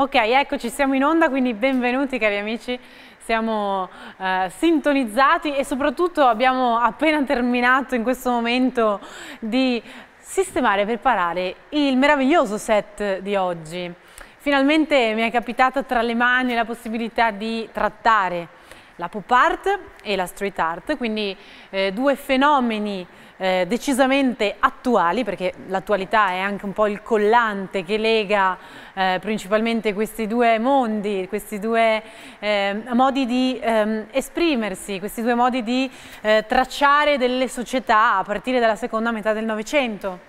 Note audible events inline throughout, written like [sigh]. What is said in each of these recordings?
Ok, eccoci, siamo in onda, quindi benvenuti cari amici siamo eh, sintonizzati e soprattutto abbiamo appena terminato in questo momento di sistemare e preparare il meraviglioso set di oggi. Finalmente mi è capitata tra le mani la possibilità di trattare la pop art e la street art, quindi eh, due fenomeni eh, decisamente attuali, perché l'attualità è anche un po' il collante che lega eh, principalmente questi due mondi, questi due eh, modi di ehm, esprimersi, questi due modi di eh, tracciare delle società a partire dalla seconda metà del Novecento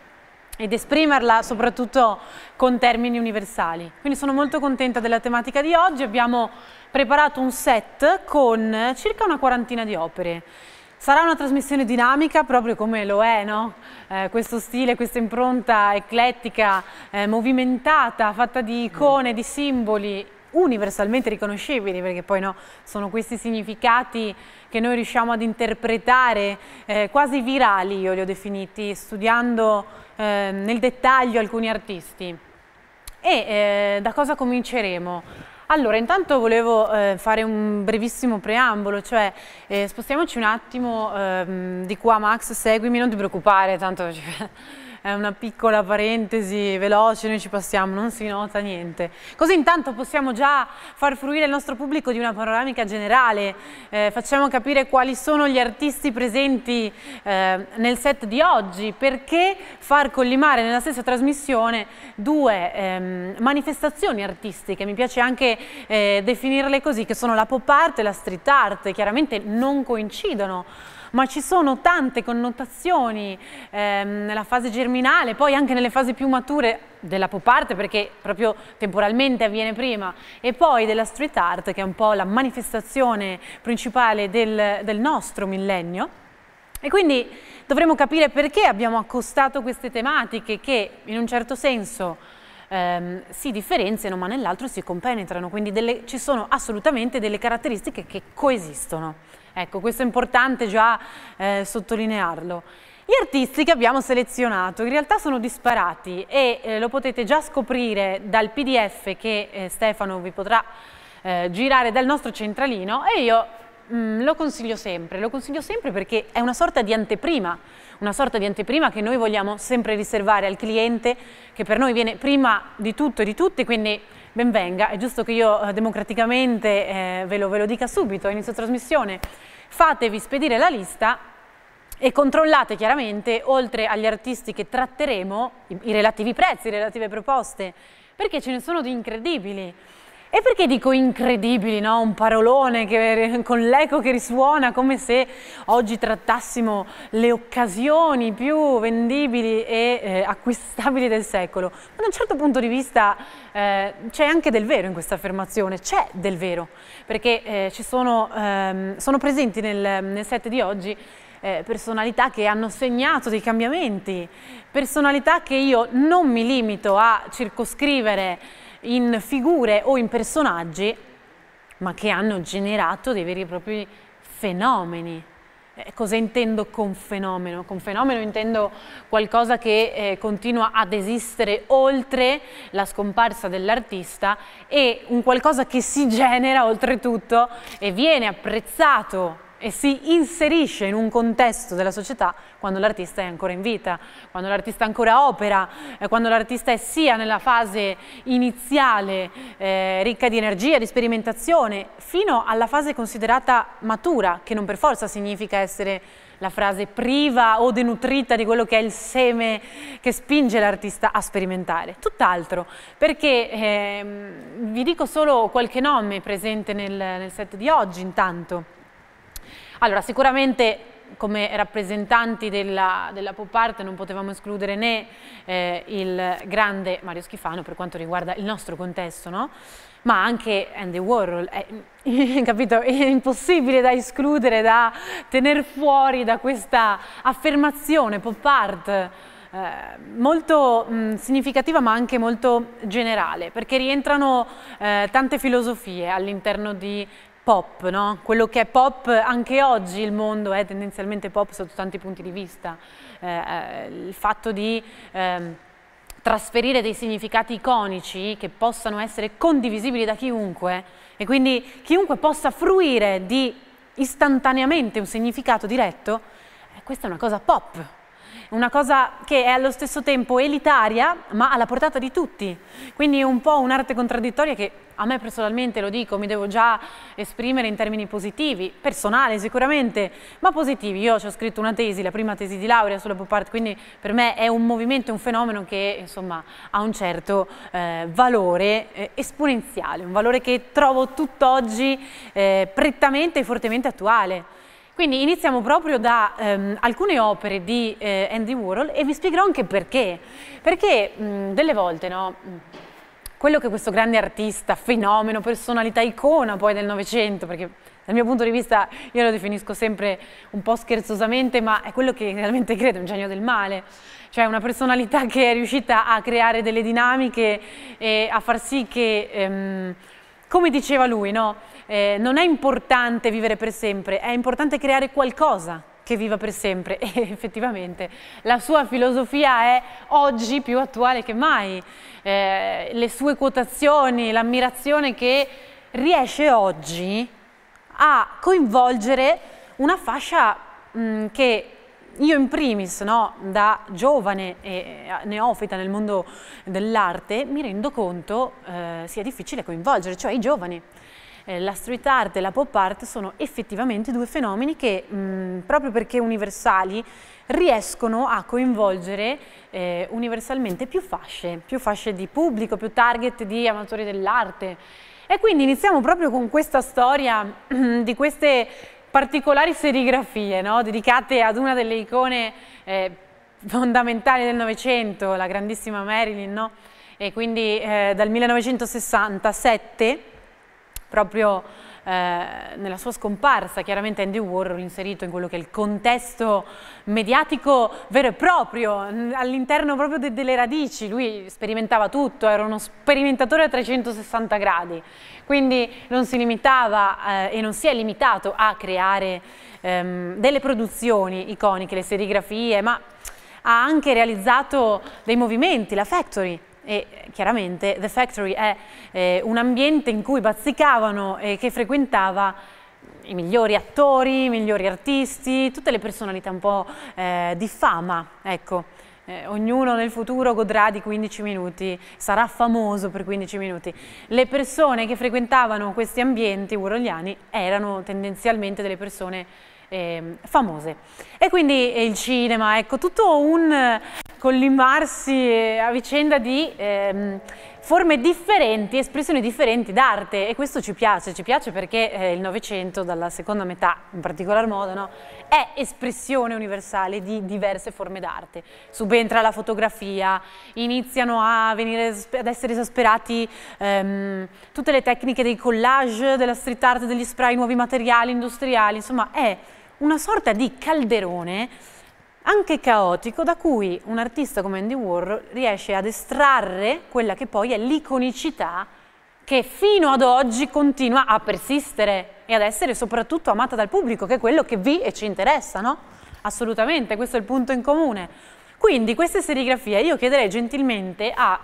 ed esprimerla soprattutto con termini universali. Quindi sono molto contenta della tematica di oggi, abbiamo preparato un set con circa una quarantina di opere. Sarà una trasmissione dinamica proprio come lo è, no? eh, questo stile, questa impronta eclettica, eh, movimentata, fatta di icone, di simboli universalmente riconoscibili, perché poi no, sono questi significati che noi riusciamo ad interpretare, eh, quasi virali io li ho definiti, studiando eh, nel dettaglio alcuni artisti. E eh, da cosa cominceremo? Allora, intanto volevo eh, fare un brevissimo preambolo, cioè eh, spostiamoci un attimo eh, di qua Max, seguimi, non ti preoccupare, tanto... Cioè, è una piccola parentesi veloce, noi ci passiamo, non si nota niente. Così intanto possiamo già far fruire il nostro pubblico di una panoramica generale, eh, facciamo capire quali sono gli artisti presenti eh, nel set di oggi, perché far collimare nella stessa trasmissione due ehm, manifestazioni artistiche, mi piace anche eh, definirle così, che sono la pop art e la street art, chiaramente non coincidono ma ci sono tante connotazioni ehm, nella fase germinale, poi anche nelle fasi più mature della pop art perché proprio temporalmente avviene prima e poi della street art che è un po' la manifestazione principale del, del nostro millennio. E quindi dovremo capire perché abbiamo accostato queste tematiche che in un certo senso ehm, si differenziano ma nell'altro si compenetrano, quindi delle, ci sono assolutamente delle caratteristiche che coesistono. Ecco, questo è importante già eh, sottolinearlo. Gli artisti che abbiamo selezionato in realtà sono disparati e eh, lo potete già scoprire dal pdf che eh, Stefano vi potrà eh, girare dal nostro centralino e io Mm, lo consiglio sempre, lo consiglio sempre perché è una sorta di anteprima, una sorta di anteprima che noi vogliamo sempre riservare al cliente che per noi viene prima di tutto e di tutti, quindi benvenga, è giusto che io eh, democraticamente eh, ve, lo, ve lo dica subito inizio trasmissione. Fatevi spedire la lista e controllate chiaramente, oltre agli artisti che tratteremo, i, i relativi prezzi, le relative proposte, perché ce ne sono di incredibili. E perché dico incredibili, no? Un parolone che, con l'eco che risuona, come se oggi trattassimo le occasioni più vendibili e eh, acquistabili del secolo. Ma da un certo punto di vista eh, c'è anche del vero in questa affermazione, c'è del vero, perché eh, sono, ehm, sono, presenti nel, nel set di oggi eh, personalità che hanno segnato dei cambiamenti, personalità che io non mi limito a circoscrivere in figure o in personaggi, ma che hanno generato dei veri e propri fenomeni. Eh, cosa intendo con fenomeno? Con fenomeno intendo qualcosa che eh, continua ad esistere oltre la scomparsa dell'artista e un qualcosa che si genera oltretutto e viene apprezzato e si inserisce in un contesto della società quando l'artista è ancora in vita, quando l'artista ancora opera, eh, quando l'artista è sia nella fase iniziale eh, ricca di energia, di sperimentazione, fino alla fase considerata matura, che non per forza significa essere la frase priva o denutrita di quello che è il seme che spinge l'artista a sperimentare. Tutt'altro, perché eh, vi dico solo qualche nome presente nel, nel set di oggi intanto. Allora, sicuramente come rappresentanti della, della, pop art non potevamo escludere né eh, il grande Mario Schifano per quanto riguarda il nostro contesto, no? ma anche Andy Warhol, è, eh, [laughs] capito? è impossibile da escludere, da tenere fuori da questa affermazione pop art eh, molto mh, mm, significativa ma anche molto generale perché rientrano eh, tante filosofie all'interno di pop, no? quello che è pop anche oggi il mondo è tendenzialmente pop sotto tanti punti di vista, eh, eh il fatto di eh, trasferire dei significati iconici che possano essere condivisibili da chiunque e quindi chiunque possa fruire di istantaneamente un significato diretto, eh, questa è una cosa pop, una cosa che è allo stesso tempo elitaria ma alla portata di tutti, quindi è un po' un'arte contraddittoria che a me personalmente, lo dico, mi devo già esprimere in termini positivi, personali sicuramente, ma positivi. Io ci ho scritto una tesi, la prima tesi di laurea sulla pop art, quindi per me è un movimento, un fenomeno che insomma ha un certo eh, valore eh, esponenziale, un valore che trovo tutt'oggi eh, prettamente e fortemente attuale. Quindi iniziamo proprio da ehm, alcune opere di eh, Andy Warhol e vi spiegherò anche perché. Perché mh, delle volte, no, quello che questo grande artista, fenomeno, personalità, icona poi del Novecento, perché dal mio punto di vista io lo definisco sempre un po' scherzosamente, ma è quello che realmente credo, un genio del male, cioè una personalità che è riuscita a creare delle dinamiche e a far sì che... Ehm, come diceva lui, no? eh, non è importante vivere per sempre, è importante creare qualcosa che viva per sempre [laughs] e effettivamente la sua filosofia è oggi più attuale che mai, eh, le sue quotazioni, l'ammirazione che riesce oggi a coinvolgere una fascia mh, mm, che io in primis, no, da giovane e neofita nel mondo dell'arte, mi rendo conto eh, sia difficile coinvolgere, cioè i giovani. Eh, la street art e la pop art sono effettivamente due fenomeni che, mh, mm, proprio perché universali, riescono a coinvolgere eh, universalmente più fasce, più fasce di pubblico, più target di amatori dell'arte. E quindi iniziamo proprio con questa storia [clears throat] di queste particolari serigrafie no? dedicate ad una delle icone eh, fondamentali del Novecento, la grandissima Marilyn, no? e quindi eh, dal 1967, proprio eh, nella sua scomparsa, chiaramente Andy Warhol inserito in quello che è il contesto mediatico vero e proprio, all'interno proprio de delle radici, lui sperimentava tutto, era uno sperimentatore a 360 gradi quindi non si limitava eh, e non si è limitato a creare ehm, delle produzioni iconiche, le serigrafie, ma ha anche realizzato dei movimenti, la Factory, e chiaramente The Factory è eh, un ambiente in cui bazzicavano e che frequentava i migliori attori, i migliori artisti, tutte le personalità un po' eh, di fama, ecco eh, ognuno nel futuro godrà di 15 minuti, sarà famoso per 15 minuti. Le persone che frequentavano questi ambienti uroliani erano tendenzialmente delle persone eh, famose. E quindi eh, il cinema, ecco, tutto un eh, collimarsi eh, a vicenda di... Ehm, forme differenti, espressioni differenti d'arte e questo ci piace, ci piace perché eh, il Novecento, dalla seconda metà in particolar modo, no, è espressione universale di diverse forme d'arte. Subentra la fotografia, iniziano venire, ad essere esasperati ehm, tutte le tecniche dei collage, della street art, degli spray, nuovi materiali industriali, insomma è una sorta di calderone anche caotico, da cui un artista come Andy Warhol riesce ad estrarre quella che poi è l'iconicità che fino ad oggi continua a persistere e ad essere soprattutto amata dal pubblico, che è quello che vi e ci interessa, no? Assolutamente, questo è il punto in comune. Quindi queste serigrafie io chiederei gentilmente a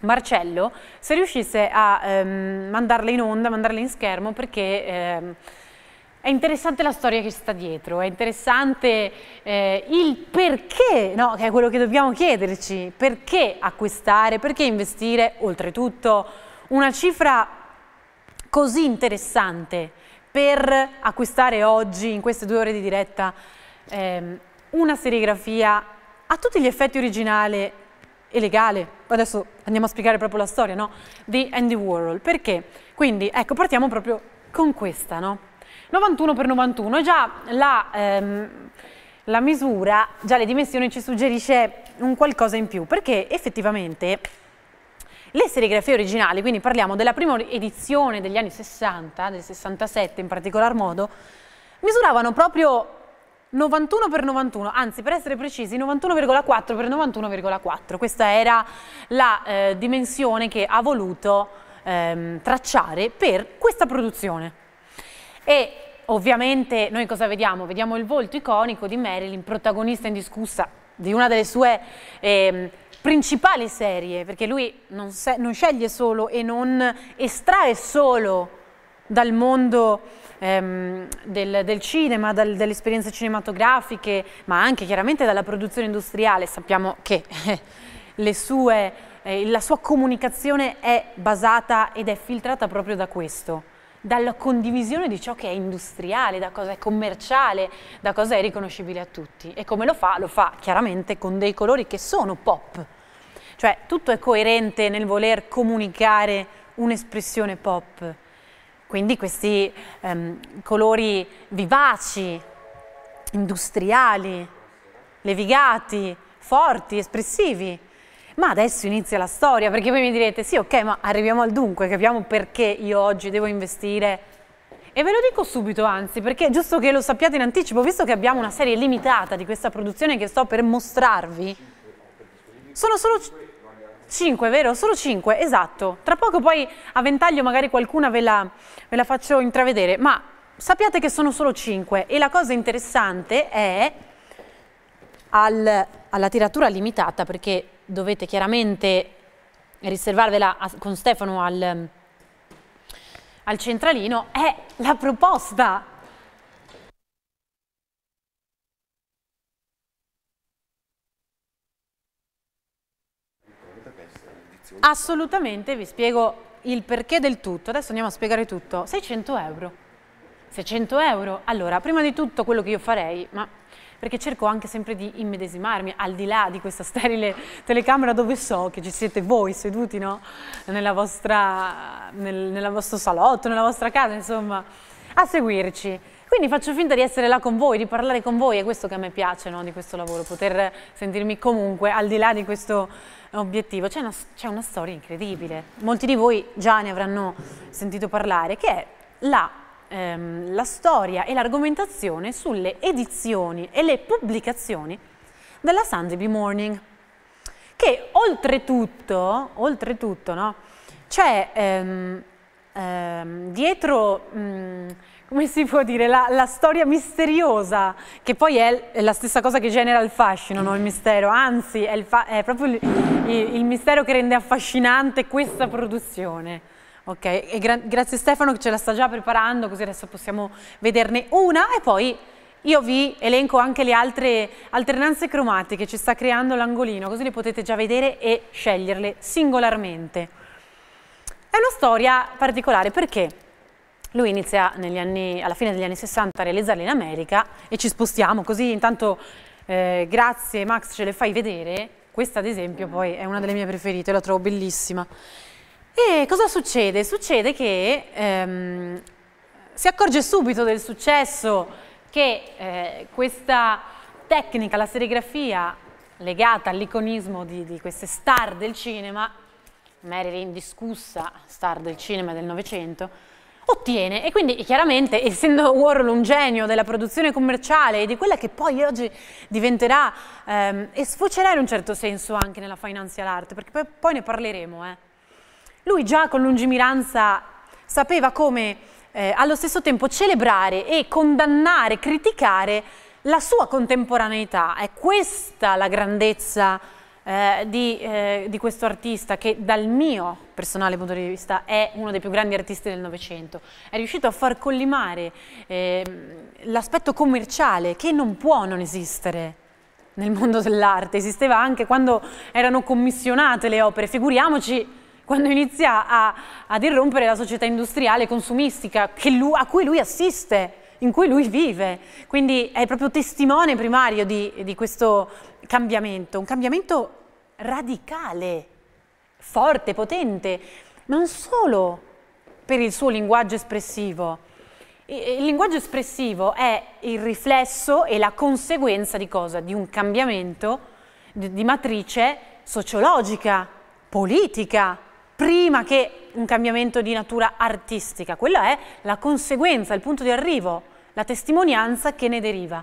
Marcello se riuscisse a ehm, mandarle in onda, mandarle in schermo, perché... Ehm, è interessante la storia che sta dietro, è interessante eh, il perché, no, che è quello che dobbiamo chiederci, perché acquistare, perché investire, oltretutto una cifra così interessante per acquistare oggi, in queste due ore di diretta, ehm, una serigrafia a tutti gli effetti originale e legale, adesso andiamo a spiegare proprio la storia, no? di Andy Warhol, perché? Quindi, ecco, partiamo proprio con questa, no? 91 per 91 e già la, ehm, la misura, già le dimensioni ci suggerisce un qualcosa in più, perché effettivamente le serigrafie originali, quindi parliamo della prima edizione degli anni 60, del 67 in particolar modo, misuravano proprio 91 per 91, anzi per essere precisi 91,4 per 91,4, questa era la eh, dimensione che ha voluto ehm, tracciare per questa produzione. E ovviamente noi cosa vediamo? Vediamo il volto iconico di Marilyn, protagonista indiscussa di una delle sue eh, principali serie, perché lui non, se, non, sceglie solo e non estrae solo dal mondo ehm, del, del, cinema, dal, delle esperienze cinematografiche, ma anche chiaramente dalla produzione industriale. Sappiamo che [laughs] sue, eh, la sua comunicazione è basata ed è filtrata proprio da questo dalla condivisione di ciò che è industriale, da cosa è commerciale, da cosa è riconoscibile a tutti. E come lo fa? Lo fa chiaramente con dei colori che sono pop. Cioè tutto è coerente nel voler comunicare un'espressione pop. Quindi questi ehm, colori vivaci, industriali, levigati, forti, espressivi, ma adesso inizia la storia, perché voi mi direte sì, ok, ma arriviamo al dunque, capiamo perché io oggi devo investire. E ve lo dico subito, anzi, perché giusto che lo sappiate in anticipo, visto che abbiamo una serie limitata di questa produzione che sto per mostrarvi. Sono solo 5, vero? Solo 5, esatto. Tra poco poi a ventaglio magari qualcuna ve la, ve la faccio intravedere, ma sappiate che sono solo 5 e la cosa interessante è al, alla tiratura limitata, perché dovete chiaramente riservarvela a, con Stefano al, al centralino, è la proposta Assolutamente, vi spiego il perché del tutto. Adesso andiamo a spiegare tutto. 600 euro. 600 euro? Allora, prima di tutto quello che io farei, ma perché cerco anche sempre di immedesimarmi, al di là di questa sterile telecamera dove so che ci siete voi seduti, no? Nella vostra, nel, nel vostro salotto, nella vostra casa, insomma, a seguirci. Quindi faccio finta di essere là con voi, di parlare con voi, è questo che a me piace no, di questo lavoro, poter sentirmi comunque al di là di questo obiettivo. C'è una, una, storia incredibile, molti di voi già ne avranno sentito parlare, che è la ehm, la storia e l'argomentazione sulle edizioni e le pubblicazioni della Sunday Morning, che oltretutto, oltretutto no, c'è ehm, ehm, dietro, mh, mm, come si può dire, la, la, storia misteriosa, che poi è la stessa cosa che genera il fascino, no? il mistero, anzi è, è proprio il, il mistero che rende affascinante questa produzione. Ok, e gra grazie Stefano che ce la sta già preparando, così adesso possiamo vederne una e poi io vi elenco anche le altre alternanze cromatiche, ci sta creando l'angolino, così le potete già vedere e sceglierle singolarmente. È una storia particolare perché lui inizia anni, alla fine degli anni 60 a realizzarle in America e ci spostiamo, così intanto eh, grazie Max ce le fai vedere. Questa ad esempio poi è una delle mie preferite, la trovo bellissima. E cosa succede? Succede che ehm, si accorge subito del successo che eh, questa tecnica, la serigrafia legata all'iconismo di, di, queste star del cinema, Marilyn discussa star del cinema del Novecento, ottiene e quindi chiaramente essendo Warhol un genio della produzione commerciale e di quella che poi oggi diventerà ehm, e sfocerà in un certo senso anche nella financial art, perché poi, poi ne parleremo. Eh lui già con lungimiranza sapeva come eh, allo stesso tempo celebrare e condannare, criticare la sua contemporaneità. È questa la grandezza eh, di, eh, di, questo artista che dal mio personale punto di vista è uno dei più grandi artisti del Novecento. È riuscito a far collimare eh, l'aspetto commerciale che non può non esistere nel mondo dell'arte. Esisteva anche quando erano commissionate le opere, figuriamoci quando inizia a, ad irrompere la società industriale consumistica lui, a cui lui assiste, in cui lui vive. Quindi è proprio testimone primario di, di questo cambiamento, un cambiamento radicale, forte, potente, non solo per il suo linguaggio espressivo. Il linguaggio espressivo è il riflesso e la conseguenza di cosa? Di un cambiamento di matrice sociologica, politica, prima che un cambiamento di natura artistica, quella è la conseguenza, il punto di arrivo, la testimonianza che ne deriva.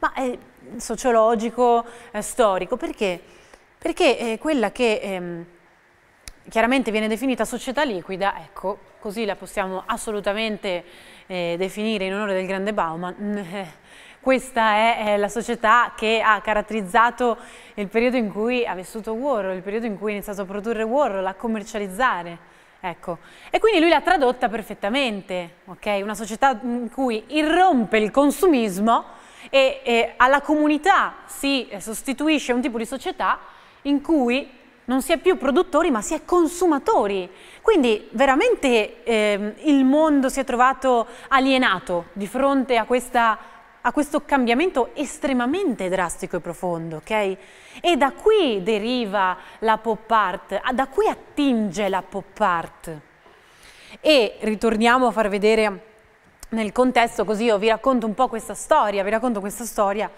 Ma è sociologico, è storico, perché? Perché eh, quella che ehm, chiaramente viene definita società liquida, ecco, così la possiamo assolutamente eh, definire in onore del grande Bauman, [laughs] eh, questa è la società che ha caratterizzato il periodo in cui ha vissuto Warhol, il periodo in cui ha iniziato a produrre Warhol, a commercializzare. Ecco. E quindi lui l'ha tradotta perfettamente, okay? Una società in cui irrompe il consumismo e, e alla comunità si sostituisce un tipo di società in cui non si è più produttori ma si è consumatori. Quindi veramente eh, il mondo si è trovato alienato di fronte a questa a questo cambiamento estremamente drastico e profondo, ok? E da qui deriva la pop art, da qui attinge la pop art. E ritorniamo a far vedere nel contesto, così io vi racconto un po' questa storia, vi racconto questa storia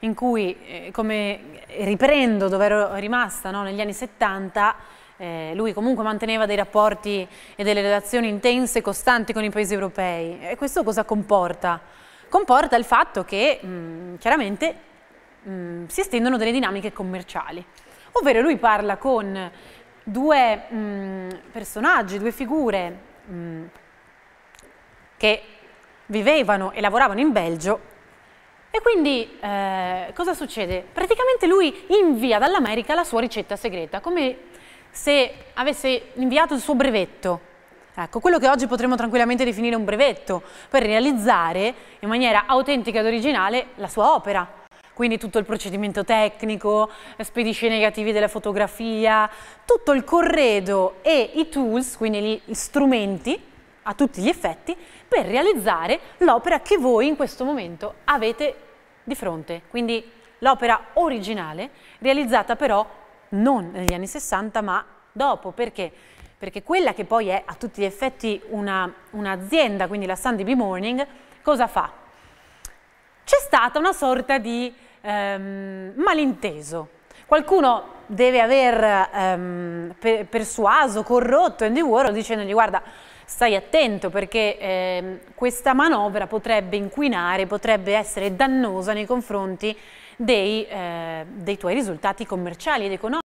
in cui, eh, come riprendo dove ero rimasta no? negli anni 70, eh, lui comunque manteneva dei rapporti e delle relazioni intense e costanti con i paesi europei. E questo cosa comporta? comporta il fatto che mh, mm, chiaramente mh, mm, si estendono delle dinamiche commerciali, ovvero lui parla con due mh, mm, personaggi, due figure che vivevano e lavoravano in Belgio e quindi eh, cosa succede? Praticamente lui invia dall'America la sua ricetta segreta, come se avesse inviato il suo brevetto Ecco, quello che oggi potremmo tranquillamente definire un brevetto per realizzare in maniera autentica ed originale la sua opera. Quindi tutto il procedimento tecnico, spedisce i negativi della fotografia, tutto il corredo e i tools, quindi gli strumenti a tutti gli effetti, per realizzare l'opera che voi in questo momento avete di fronte. Quindi l'opera originale, realizzata però non negli anni 60 ma dopo, perché? perché quella che poi è a tutti gli effetti un'azienda, quindi la Sunday b Morning, cosa fa? C'è stata una sorta di ehm, malinteso. Qualcuno deve aver ehm, per, persuaso, corrotto Andy Warhol dicendogli guarda stai attento perché ehm, questa manovra potrebbe inquinare, potrebbe essere dannosa nei confronti dei, eh, dei tuoi risultati commerciali ed economici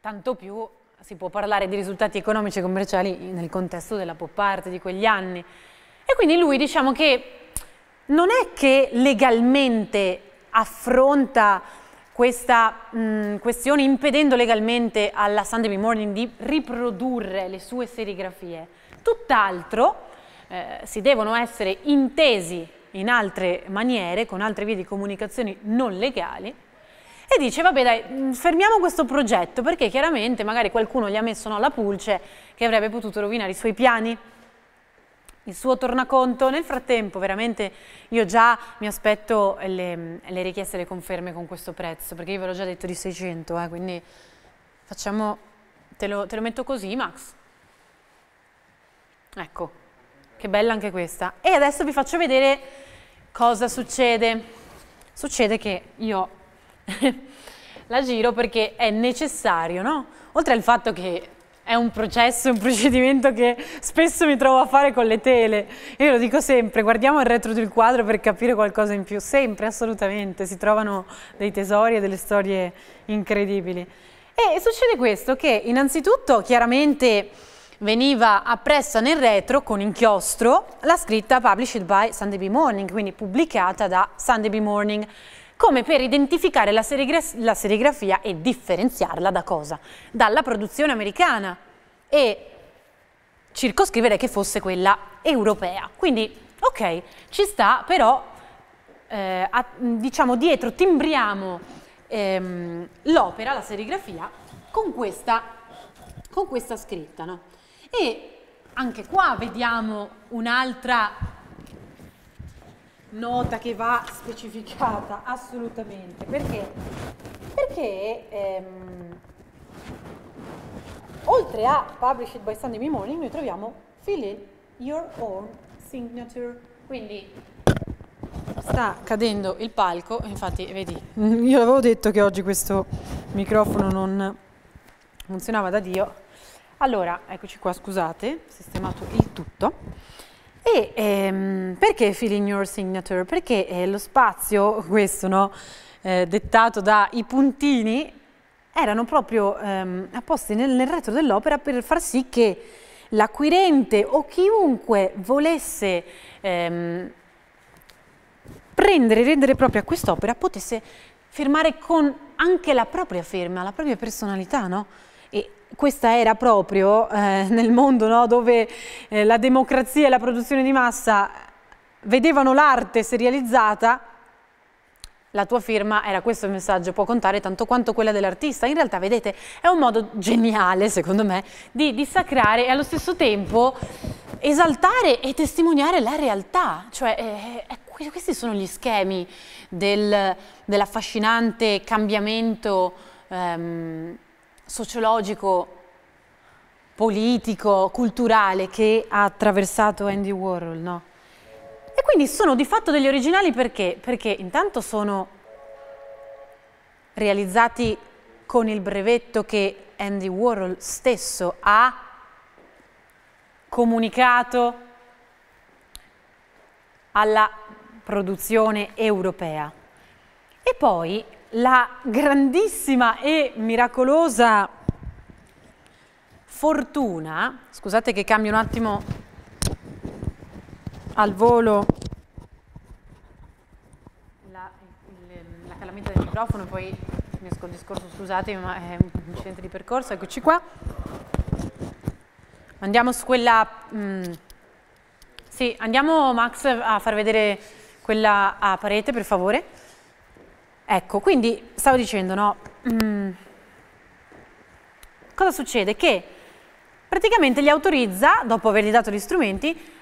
tanto più si può parlare di risultati economici e commerciali nel contesto della pop art di quegli anni. E quindi lui diciamo che non è che legalmente affronta questa mh, mm, questione impedendo legalmente alla Sunday Morning di riprodurre le sue serigrafie. Tutt'altro, eh, si devono essere intesi in altre maniere, con altre vie di comunicazione non legali, e dice vabbè dai mm, fermiamo questo progetto perché chiaramente magari qualcuno gli ha messo no, la pulce che avrebbe potuto rovinare i suoi piani il suo tornaconto. Nel frattempo veramente io già mi aspetto le, le richieste, le conferme con questo prezzo, perché io ve l'ho già detto di 600, eh, quindi facciamo, te lo, te lo metto così Max. Ecco, che bella anche questa. E adesso vi faccio vedere cosa succede. Succede che io [laughs] la giro perché è necessario, no? Oltre al fatto che è un processo, un procedimento che spesso mi trovo a fare con le tele. Io lo dico sempre, guardiamo il retro del quadro per capire qualcosa in più, sempre, assolutamente, si trovano dei tesori e delle storie incredibili. E succede questo che innanzitutto chiaramente veniva appressa nel retro con inchiostro la scritta Published by Sunday Be Morning, quindi pubblicata da Sunday Be Morning come per identificare la, serigraf la serigrafia e differenziarla da cosa? Dalla produzione americana e circoscrivere che fosse quella europea. Quindi, ok, ci sta, però eh, a, diciamo dietro timbriamo ehm, l'opera, la serigrafia, con questa, con questa scritta. No? E anche qua vediamo un'altra nota che va specificata, assolutamente. Perché? Perché ehm, oltre a Published by Sunday Me Morning noi troviamo Fill in Your Own Signature. Quindi sta cadendo il palco, infatti vedi, [laughs] io avevo detto che oggi questo microfono non funzionava da Dio. Allora, eccoci qua, scusate, ho sistemato il tutto. E ehm, perché Feeling Your Signature? Perché eh, lo spazio, questo no, eh, dettato dai puntini, erano proprio ehm, apposti nel, nel retro dell'opera per far sì che l'acquirente o chiunque volesse ehm, prendere, rendere propria quest'opera, potesse firmare con anche la propria firma, la propria personalità, no? questa era proprio eh, nel mondo no, dove eh, la democrazia e la produzione di massa vedevano l'arte serializzata, la tua firma era questo il messaggio, può contare tanto quanto quella dell'artista. In realtà, vedete, è un modo geniale, secondo me, di dissacrare e allo stesso tempo esaltare e testimoniare la realtà. Cioè, eh, eh, questi sono gli schemi del, dell'affascinante cambiamento ehm, sociologico, politico, culturale che ha attraversato Andy Warhol, no? E quindi sono di fatto degli originali perché? Perché intanto sono realizzati con il brevetto che Andy Warhol stesso ha comunicato alla produzione europea. E poi la grandissima e miracolosa fortuna, scusate che cambio un attimo al volo la, il, la calamita del microfono, poi finisco il discorso, scusatemi, ma è un incidente di percorso, eccoci qua. Andiamo su quella... Mh, mm, sì, andiamo Max a far vedere quella a parete, per favore. Ecco, quindi stavo dicendo, no, mm, cosa succede? Che praticamente li autorizza, dopo avergli dato gli strumenti,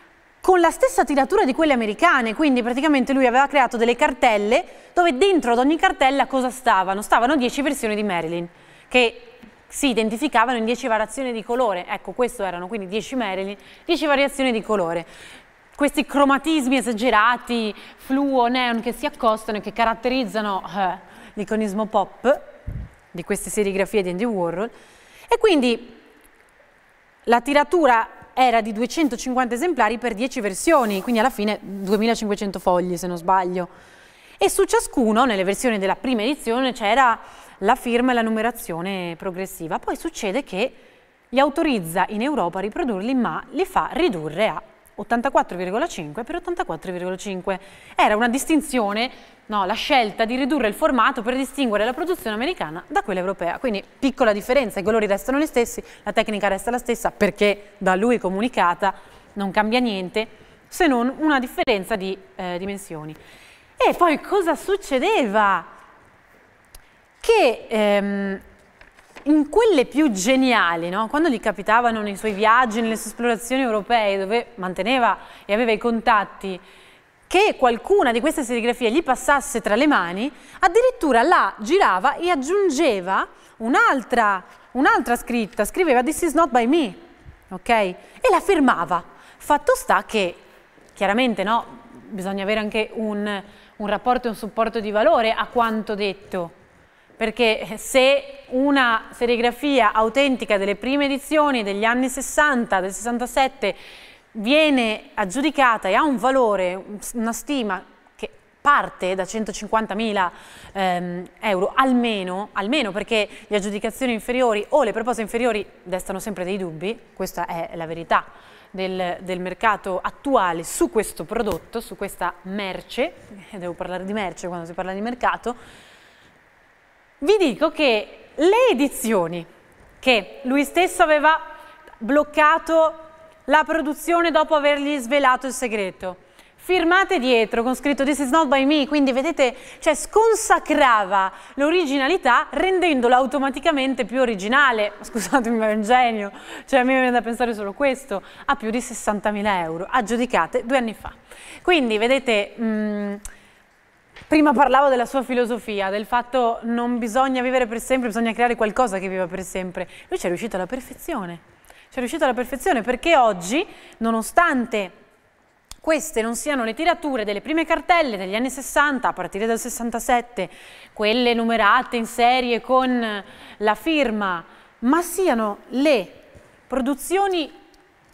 con la stessa tiratura di quelle americane, quindi praticamente lui aveva creato delle cartelle dove dentro ad ogni cartella cosa stavano? Stavano 10 versioni di Marilyn, che si identificavano in 10 variazioni di colore, ecco questo erano quindi 10 Marilyn, 10 variazioni di colore questi cromatismi esagerati, fluo, neon che si accostano e che caratterizzano eh, l'iconismo pop di queste serigrafie di Andy Warhol. E quindi la tiratura era di 250 esemplari per 10 versioni, quindi alla fine 2500 fogli se non sbaglio. E su ciascuno, nelle versioni della prima edizione, c'era la firma e la numerazione progressiva. Poi succede che li autorizza in Europa a riprodurli, ma li fa ridurre a 84,5 per 84,5. Era una distinzione, no, la scelta di ridurre il formato per distinguere la produzione americana da quella europea. Quindi piccola differenza, i colori restano gli stessi, la tecnica resta la stessa perché da lui comunicata non cambia niente se non una differenza di eh, dimensioni. E poi cosa succedeva? Che ehm, in quelle più geniali, no? quando gli capitavano nei suoi viaggi, nelle sue esplorazioni europee, dove manteneva e aveva i contatti, che qualcuna di queste serigrafie gli passasse tra le mani, addirittura la girava e aggiungeva un'altra, un scritta, scriveva This is not by me, ok? E la firmava. Fatto sta che, chiaramente, no? bisogna avere anche un, un rapporto e un supporto di valore a quanto detto, perché se una serigrafia autentica delle prime edizioni degli anni 60, del 67, viene aggiudicata e ha un valore, una stima che parte da 150.000 ehm, euro almeno, almeno perché le aggiudicazioni inferiori o le proposte inferiori destano sempre dei dubbi, questa è la verità del, del mercato attuale su questo prodotto, su questa merce, devo parlare di merce quando si parla di mercato, vi dico che le edizioni che lui stesso aveva bloccato la produzione dopo avergli svelato il segreto, firmate dietro con scritto This is not by me, quindi vedete, cioè sconsacrava l'originalità rendendola automaticamente più originale, [laughs] scusatemi ma è un genio, cioè a me viene da pensare solo questo, a più di 60.000 euro, aggiudicate due anni fa. Quindi vedete... Mh, Prima parlavo della sua filosofia, del fatto che non bisogna vivere per sempre, bisogna creare qualcosa che viva per sempre. Lui ci è riuscito alla perfezione, ci è riuscito alla perfezione perché oggi, nonostante queste non siano le tirature delle prime cartelle degli anni 60, a partire dal 67, quelle numerate in serie con la firma, ma siano le produzioni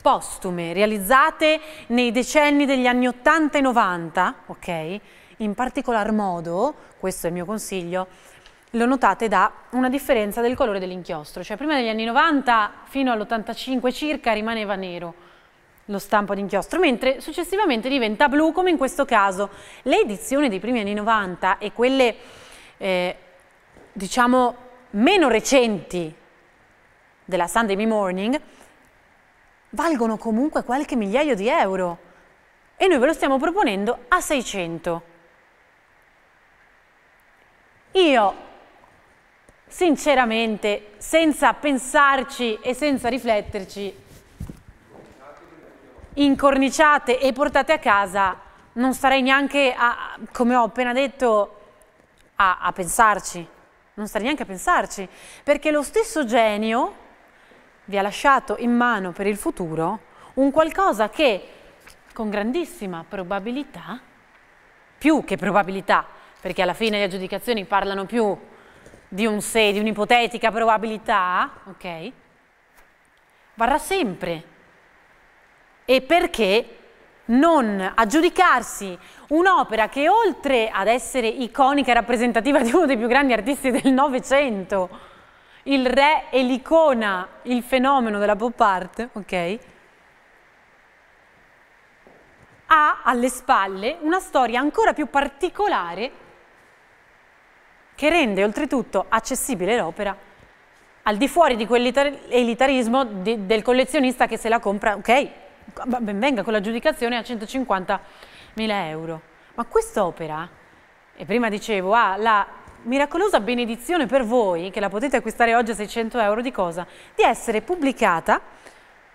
postume realizzate nei decenni degli anni 80 e 90, ok? in particolar modo, questo è il mio consiglio, lo notate da una differenza del colore dell'inchiostro, cioè prima degli anni 90 fino all'85 circa rimaneva nero lo stampo d'inchiostro, mentre successivamente diventa blu come in questo caso. Le edizioni dei primi anni 90 e quelle eh, diciamo meno recenti della Sunday Me Morning valgono comunque qualche migliaio di euro e noi ve lo stiamo proponendo a 600. Io, sinceramente, senza pensarci e senza rifletterci, incorniciate e portate a casa, non starei neanche, a, come ho appena detto, a, a pensarci. Non starei neanche a pensarci, perché lo stesso genio vi ha lasciato in mano per il futuro un qualcosa che con grandissima probabilità, più che probabilità, perché alla fine le aggiudicazioni parlano più di un se, di un'ipotetica probabilità, ok? Varrà sempre. E perché non aggiudicarsi un'opera che oltre ad essere iconica e rappresentativa di uno dei più grandi artisti del Novecento, il re e l'icona, il fenomeno della pop art, ok? Ha alle spalle una storia ancora più particolare che rende oltretutto accessibile l'opera al di fuori di quell'elitarismo del collezionista che se la compra, ok, ben venga con l'aggiudicazione a 150.000 euro. Ma quest'opera, e prima dicevo, ha la miracolosa benedizione per voi, che la potete acquistare oggi a 600 euro, di cosa? Di essere pubblicata,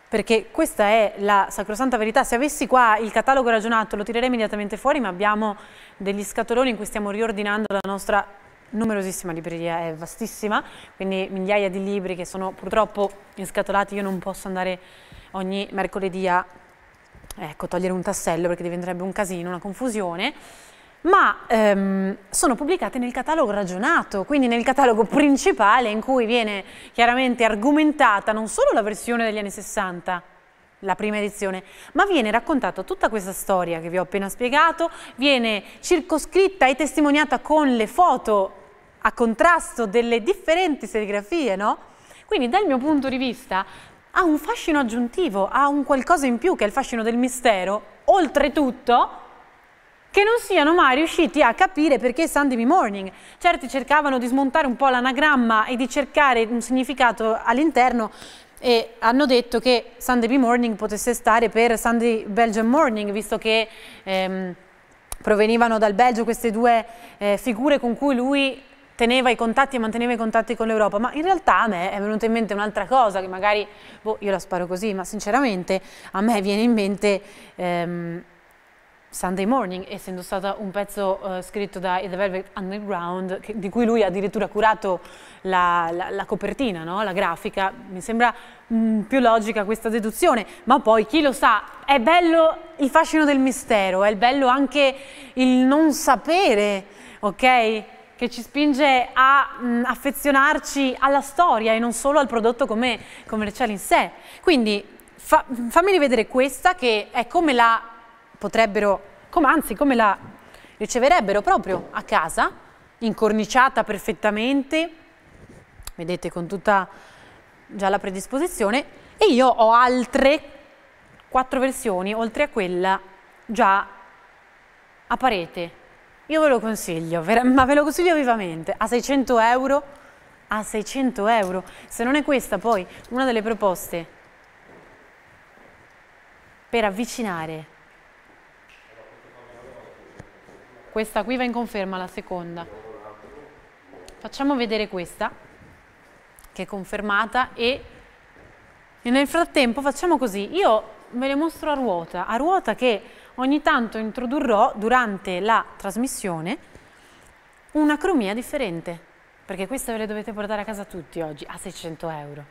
perché questa è la sacrosanta verità, se avessi qua il catalogo ragionato lo tirerei immediatamente fuori, ma abbiamo degli scatoloni in cui stiamo riordinando la nostra numerosissima libreria, è vastissima, quindi migliaia di libri che sono purtroppo inscatolati, io non posso andare ogni mercoledì a ecco, togliere un tassello perché diventerebbe un casino, una confusione, ma ehm, sono pubblicate nel catalogo ragionato, quindi nel catalogo principale in cui viene chiaramente argomentata non solo la versione degli anni 60, la prima edizione, ma viene raccontata tutta questa storia che vi ho appena spiegato, viene circoscritta e testimoniata con le foto a contrasto delle differenti serigrafie, no? Quindi dal mio punto di vista ha un fascino aggiuntivo, ha un qualcosa in più che è il fascino del mistero, oltretutto che non siano mai riusciti a capire perché Sunday Morning. Certi cercavano di smontare un po' l'anagramma e di cercare un significato all'interno e hanno detto che Sunday Morning potesse stare per Sunday Belgian Morning, visto che ehm, provenivano dal Belgio queste due eh, figure con cui lui teneva i contatti e manteneva i contatti con l'Europa, ma in realtà a me è venuta in mente un'altra cosa che magari, boh, io la sparo così, ma sinceramente a me viene in mente ehm, Sunday Morning, essendo stato un pezzo eh, scritto da The Velvet Underground, che, di cui lui ha addirittura curato la, la, la copertina, no? la grafica, mi sembra mh, mm, più logica questa deduzione, ma poi chi lo sa, è bello il fascino del mistero, è bello anche il non sapere, ok? che ci spinge a mh, mm, affezionarci alla storia e non solo al prodotto come commerciale in sé. Quindi fa, mm, fammi rivedere questa che è come la potrebbero, come, anzi come la riceverebbero proprio a casa, incorniciata perfettamente, vedete con tutta già la predisposizione, e io ho altre quattro versioni oltre a quella già a parete io ve lo consiglio, [laughs] ma ve lo consiglio vivamente, a 600 euro, a 600 euro. Se non è questa poi una delle proposte per avvicinare. Questa qui va in conferma, la seconda. Facciamo vedere questa, che è confermata e nel frattempo facciamo così. Io ve le mostro a ruota, a ruota che ogni tanto introdurrò durante la trasmissione una cromia differente, perché queste ve le dovete portare a casa tutti oggi a 600 euro.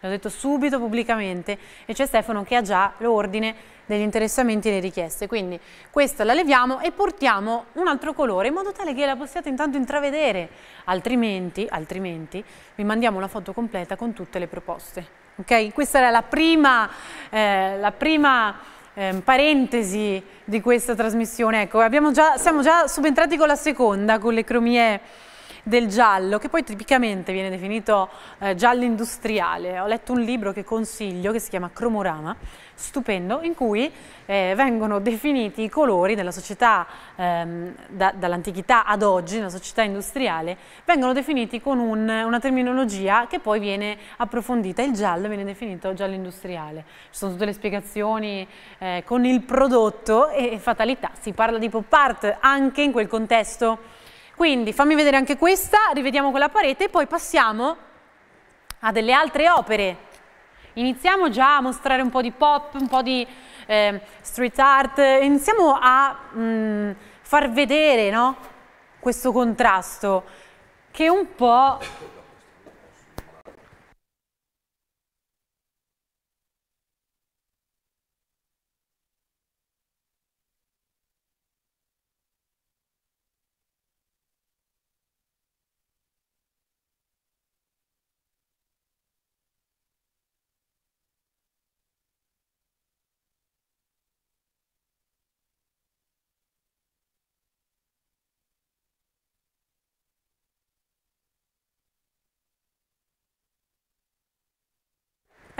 L'ho detto subito pubblicamente e c'è Stefano che ha già l'ordine degli interessamenti e le richieste. Quindi questa la leviamo e portiamo un altro colore in modo tale che la possiate intanto intravedere. Altrimenti, altrimenti vi mandiamo la foto completa con tutte le proposte. Ok? Questa era la prima, eh, la prima eh, parentesi di questa trasmissione. Ecco, già, siamo già subentrati con la seconda, con le cromie del giallo, che poi tipicamente viene definito eh, giallo industriale. Ho letto un libro che consiglio, che si chiama Cromorama, stupendo, in cui eh, vengono definiti i colori nella società, ehm, da, dall'antichità ad oggi, nella società industriale, vengono definiti con un, una terminologia che poi viene approfondita. Il giallo viene definito giallo industriale. Ci sono tutte le spiegazioni eh, con il prodotto e fatalità. Si parla di pop art anche in quel contesto quindi fammi vedere anche questa, rivediamo quella parete e poi passiamo a delle altre opere. Iniziamo già a mostrare un po' di pop, un po' di eh, street art, iniziamo a mh, mm, far vedere no? questo contrasto che un po'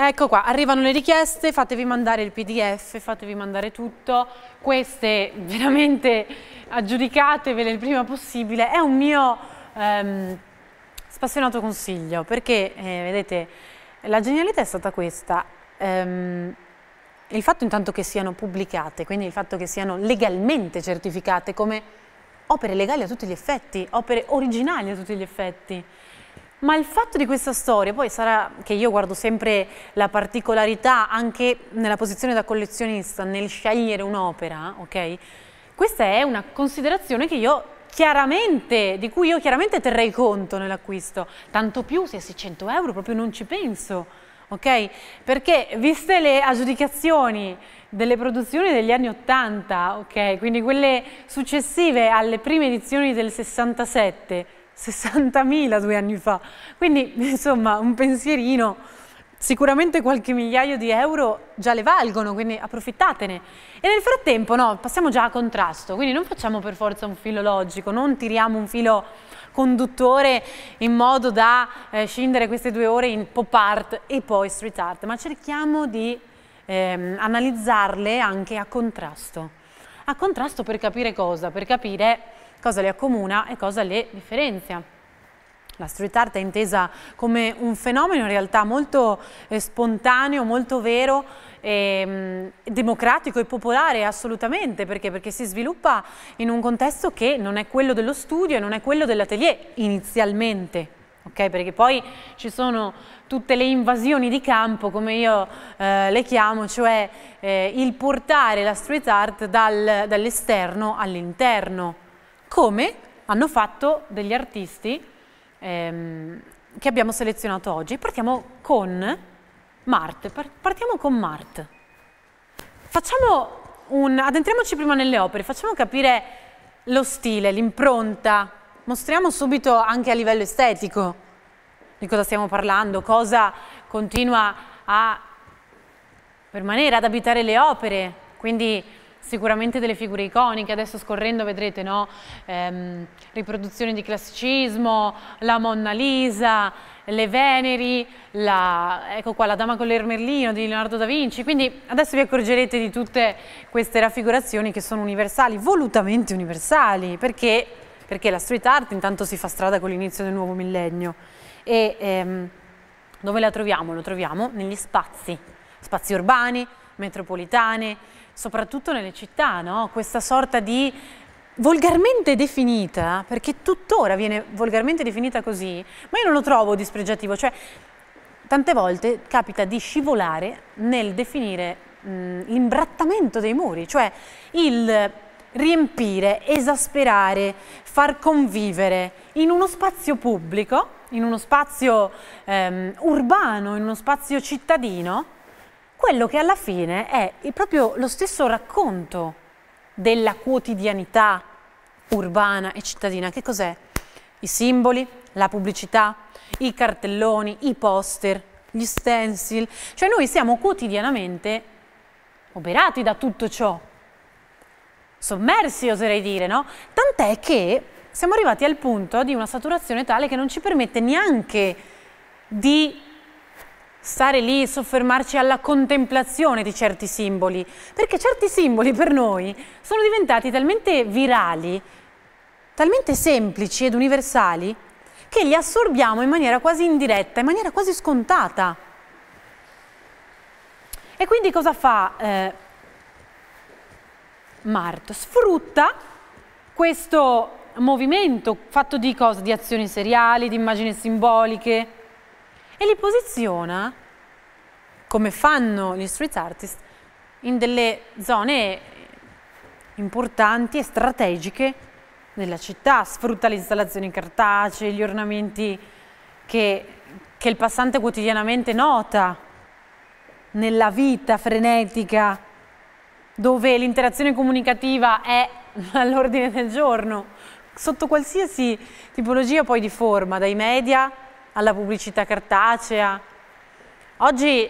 Ecco qua, arrivano le richieste, fatevi mandare il pdf, fatevi mandare tutto. Queste veramente aggiudicatevele il prima possibile. È un mio ehm, spassionato consiglio perché, eh, vedete, la genialità è stata questa. Ehm, il fatto intanto che siano pubblicate, quindi il fatto che siano legalmente certificate come opere legali a tutti gli effetti, opere originali a tutti gli effetti. Ma il fatto di questa storia poi sarà che io guardo sempre la particolarità anche nella posizione da collezionista nel scegliere un'opera, ok? Questa è una considerazione di cui io chiaramente terrei conto nell'acquisto, tanto più se 600 euro proprio non ci penso, ok? Perché viste le aggiudicazioni delle produzioni degli anni 80, ok? Quindi quelle successive alle prime edizioni del 67, 60.000 due anni fa. Quindi, insomma, un pensierino, sicuramente qualche migliaio di euro già le valgono, quindi approfittatene. E nel frattempo, no, passiamo già a contrasto, quindi non facciamo per forza un filo logico, non tiriamo un filo conduttore in modo da eh, scindere queste due ore in pop art e poi street art, ma cerchiamo di ehm, analizzarle anche a contrasto. A contrasto per capire cosa? Per capire cosa le accomuna e cosa le differenzia. La street art è intesa come un fenomeno in realtà molto eh, spontaneo, molto vero, e, ehm, mh, democratico e popolare assolutamente, perché? perché? si sviluppa in un contesto che non è quello dello studio e non è quello dell'atelier inizialmente. Okay? perché poi ci sono tutte le invasioni di campo, come io eh, le chiamo, cioè eh, il portare la street art dal, dall'esterno all'interno come hanno fatto degli artisti ehm, che abbiamo selezionato oggi. Partiamo con Mart, partiamo con Mart. Facciamo un, addentriamoci prima nelle opere, facciamo capire lo stile, l'impronta, mostriamo subito anche a livello estetico di cosa stiamo parlando, cosa continua a permanere, ad abitare le opere, quindi sicuramente delle figure iconiche, adesso scorrendo vedrete no? ehm, riproduzioni di classicismo, la Monna Lisa, le Veneri, la, ecco qua, la Dama con l'Ermerlino di Leonardo da Vinci, quindi adesso vi accorgerete di tutte queste raffigurazioni che sono universali, volutamente universali, perché, perché la street art intanto si fa strada con l'inizio del nuovo millennio e ehm, dove la troviamo? Lo troviamo negli spazi, spazi urbani, metropolitane, soprattutto nelle città, no? questa sorta di volgarmente definita, perché tuttora viene volgarmente definita così, ma io non lo trovo dispregiativo, cioè tante volte capita di scivolare nel definire mh, mm, l'imbrattamento dei muri, cioè il riempire, esasperare, far convivere in uno spazio pubblico, in uno spazio ehm, urbano, in uno spazio cittadino, quello che alla fine è proprio lo stesso racconto della quotidianità urbana e cittadina. Che cos'è? I simboli, la pubblicità, i cartelloni, i poster, gli stencil. Cioè noi siamo quotidianamente operati da tutto ciò. Sommersi, oserei dire, no? Tant'è che siamo arrivati al punto di una saturazione tale che non ci permette neanche di stare lì, soffermarci alla contemplazione di certi simboli, perché certi simboli per noi sono diventati talmente virali, talmente semplici ed universali, che li assorbiamo in maniera quasi indiretta, in maniera quasi scontata. E quindi cosa fa eh, Mart? Sfrutta questo movimento fatto di cosa? Di azioni seriali, di immagini simboliche, e li posiziona, come fanno gli street artist, in delle zone importanti e strategiche della città. Sfrutta le installazioni cartacee, gli ornamenti che, che il passante quotidianamente nota nella vita frenetica dove l'interazione comunicativa è [laughs] all'ordine del giorno, sotto qualsiasi tipologia poi di forma, dai media alla pubblicità cartacea. Oggi,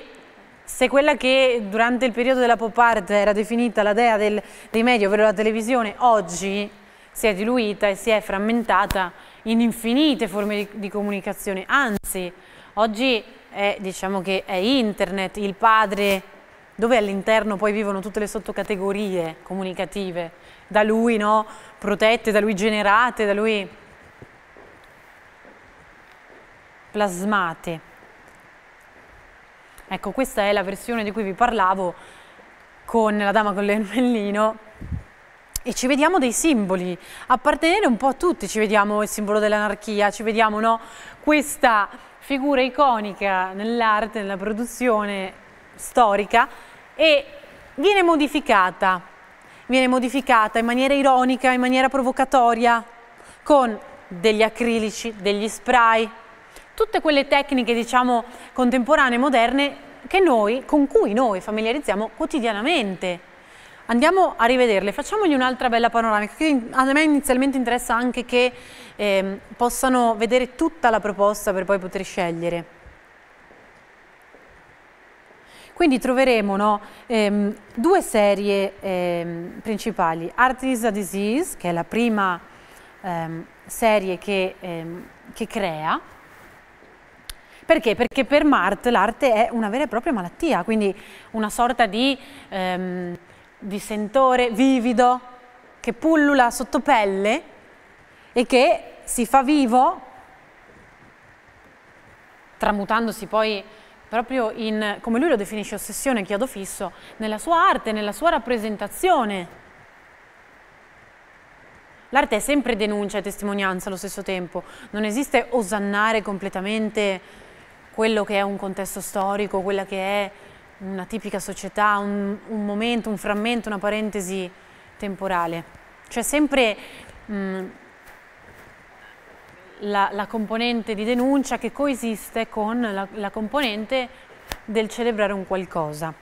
se quella che durante il periodo della pop art era definita la dea del, dei media, ovvero la televisione, oggi si è diluita e si è frammentata in infinite forme di, di comunicazione. Anzi, oggi è, diciamo che è internet il padre dove all'interno poi vivono tutte le sottocategorie comunicative, da lui no? protette, da lui generate, da lui plasmate. Ecco, questa è la versione di cui vi parlavo con la dama con l'ermellino e ci vediamo dei simboli, appartenere un po' a tutti, ci vediamo il simbolo dell'anarchia, ci vediamo no? questa figura iconica nell'arte, nella produzione storica e viene modificata, viene modificata in maniera ironica, in maniera provocatoria, con degli acrilici, degli spray, tutte quelle tecniche diciamo contemporanee, moderne, noi, con cui noi familiarizziamo quotidianamente. Andiamo a rivederle, facciamogli un'altra bella panoramica. A me inizialmente interessa anche che eh, possano vedere tutta la proposta per poi poter scegliere. Quindi troveremo no, ehm, due serie ehm, principali, Art is a Disease, che è la prima ehm, serie che, ehm, che crea, perché? Perché per Mart l'arte è una vera e propria malattia, quindi una sorta di, ehm, di sentore vivido che pullula sotto pelle e che si fa vivo tramutandosi poi proprio in, come lui lo definisce, ossessione, chiodo fisso, nella sua arte, nella sua rappresentazione. L'arte è sempre denuncia e testimonianza allo stesso tempo, non esiste osannare completamente quello che è un contesto storico, quella che è una tipica società, un, un momento, un frammento, una parentesi temporale. C'è sempre mh, mm, la, la, componente di denuncia che coesiste con la, la componente del celebrare un qualcosa.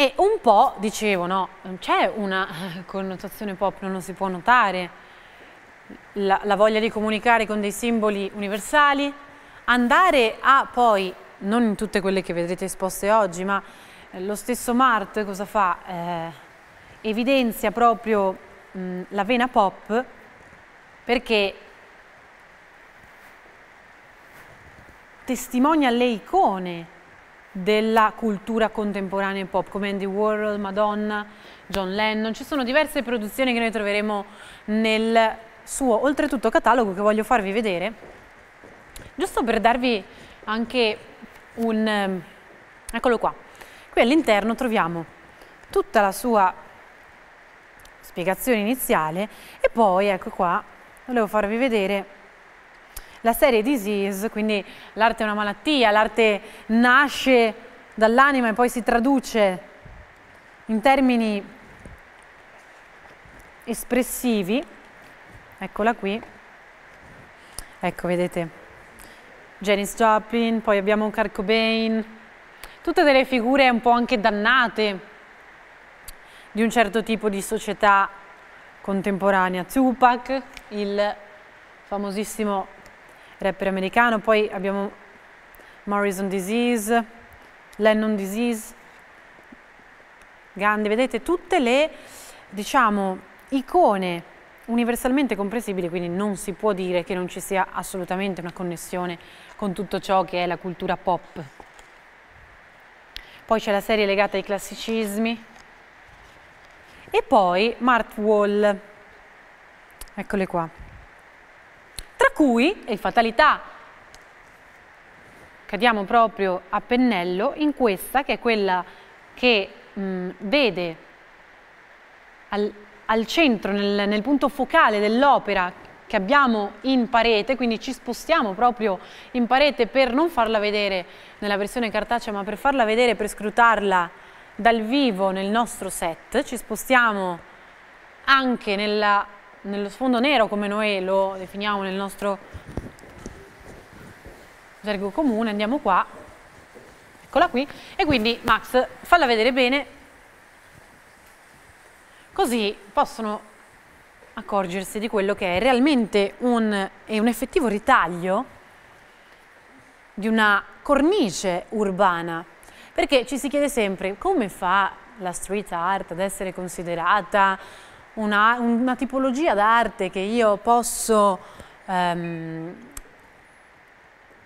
E un po' dicevo, no, c'è una eh, connotazione pop, non lo si può notare, la, la voglia di comunicare con dei simboli universali, andare a poi, non in tutte quelle che vedrete esposte oggi, ma eh, lo stesso Mart cosa fa? Eh, evidenzia proprio mh, mm, la vena pop perché testimonia le icone della cultura contemporanea pop, come Andy Warhol, Madonna, John Lennon. Ci sono diverse produzioni che noi troveremo nel suo oltretutto catalogo che voglio farvi vedere, giusto per darvi anche un... Ehm, eccolo qua. Qui all'interno troviamo tutta la sua spiegazione iniziale e poi, ecco qua, volevo farvi vedere la serie disease, quindi l'arte è una malattia, l'arte nasce dall'anima e poi si traduce in termini espressivi, eccola qui, ecco vedete, Janice Joplin, poi abbiamo Kurt Cobain, tutte delle figure un po' anche dannate di un certo tipo di società contemporanea. Tupac, il famosissimo rapper americano, poi abbiamo Morrison Disease, Lennon Disease, Gandhi, vedete tutte le diciamo, icone universalmente comprensibili, quindi non si può dire che non ci sia assolutamente una connessione con tutto ciò che è la cultura pop. Poi c'è la serie legata ai classicismi e poi Mart Wall. Eccole qua tra cui, e fatalità, cadiamo proprio a pennello in questa che è quella che mh, vede al, al centro, nel, nel punto focale dell'opera che abbiamo in parete, quindi ci spostiamo proprio in parete per non farla vedere nella versione cartacea, ma per farla vedere, per scrutarla dal vivo nel nostro set, ci spostiamo anche nella nello sfondo nero, come noi lo definiamo nel nostro gergo comune, andiamo qua, eccola qui, e quindi Max falla vedere bene, così possono accorgersi di quello che è realmente un, è un effettivo ritaglio di una cornice urbana, perché ci si chiede sempre come fa la street art ad essere considerata una, una tipologia d'arte che io posso ehm,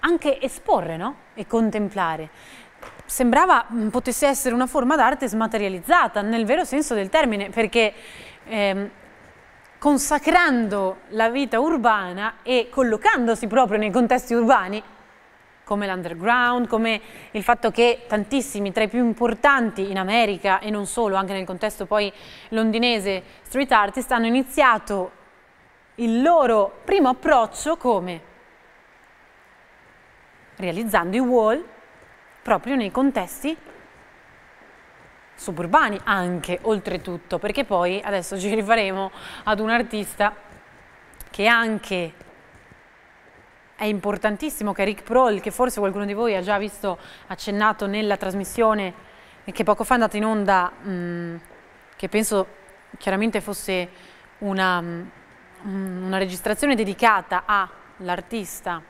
anche esporre no? e contemplare. Sembrava mm, potesse essere una forma d'arte smaterializzata, nel vero senso del termine, perché ehm, consacrando la vita urbana e collocandosi proprio nei contesti urbani, come l'underground, come il fatto che tantissimi tra i più importanti in America e non solo, anche nel contesto poi londinese, street artist hanno iniziato il loro primo approccio come realizzando i wall proprio nei contesti suburbani anche oltretutto perché poi adesso ci rifaremo ad un artista che anche è importantissimo che Rick Proll, che forse qualcuno di voi ha già visto accennato nella trasmissione che poco fa è andata in onda, mh, mm, che penso chiaramente fosse una, mh, mm, una registrazione dedicata all'artista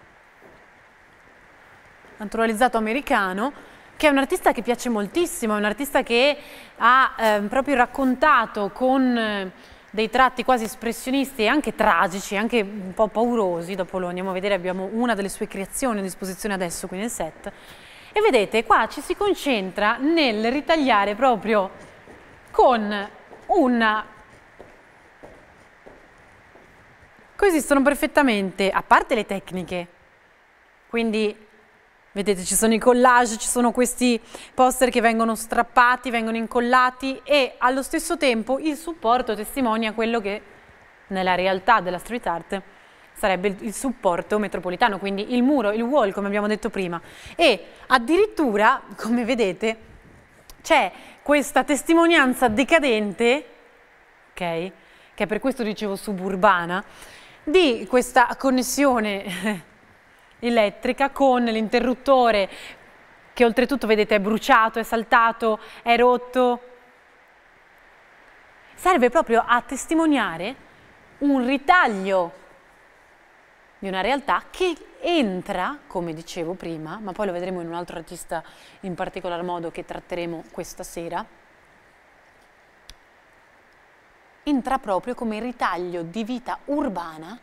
naturalizzato americano, che è un artista che piace moltissimo, è un artista che ha eh, proprio raccontato con... Eh, dei tratti quasi espressionisti e anche tragici, anche un po' paurosi, dopo lo andiamo a vedere, abbiamo una delle sue creazioni a disposizione adesso qui nel set. E vedete, qua ci si concentra nel ritagliare proprio con una coesistono perfettamente, a parte le tecniche, quindi Vedete, ci sono i collage, ci sono questi poster che vengono strappati, vengono incollati e allo stesso tempo il supporto testimonia quello che nella realtà della street art sarebbe il supporto metropolitano, quindi il muro, il wall, come abbiamo detto prima. E addirittura, come vedete, c'è questa testimonianza decadente, ok? che è per questo dicevo suburbana, di questa connessione elettrica con l'interruttore che oltretutto vedete è bruciato, è saltato, è rotto. Serve proprio a testimoniare un ritaglio di una realtà che entra, come dicevo prima, ma poi lo vedremo in un altro artista in particolar modo che tratteremo questa sera, entra proprio come ritaglio di vita urbana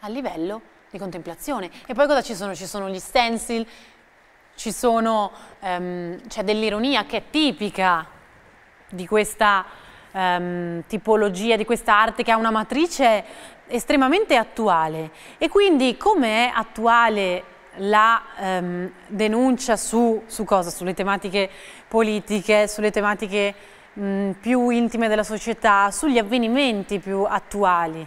a livello di contemplazione. E poi cosa ci sono? Ci sono gli stencil, ci sono, um, c'è dell'ironia che è tipica di questa um, tipologia, di questa arte che ha una matrice estremamente attuale. E quindi come è attuale la um, denuncia su, su cosa? Sulle tematiche politiche, sulle tematiche più intime della società, sugli avvenimenti più attuali.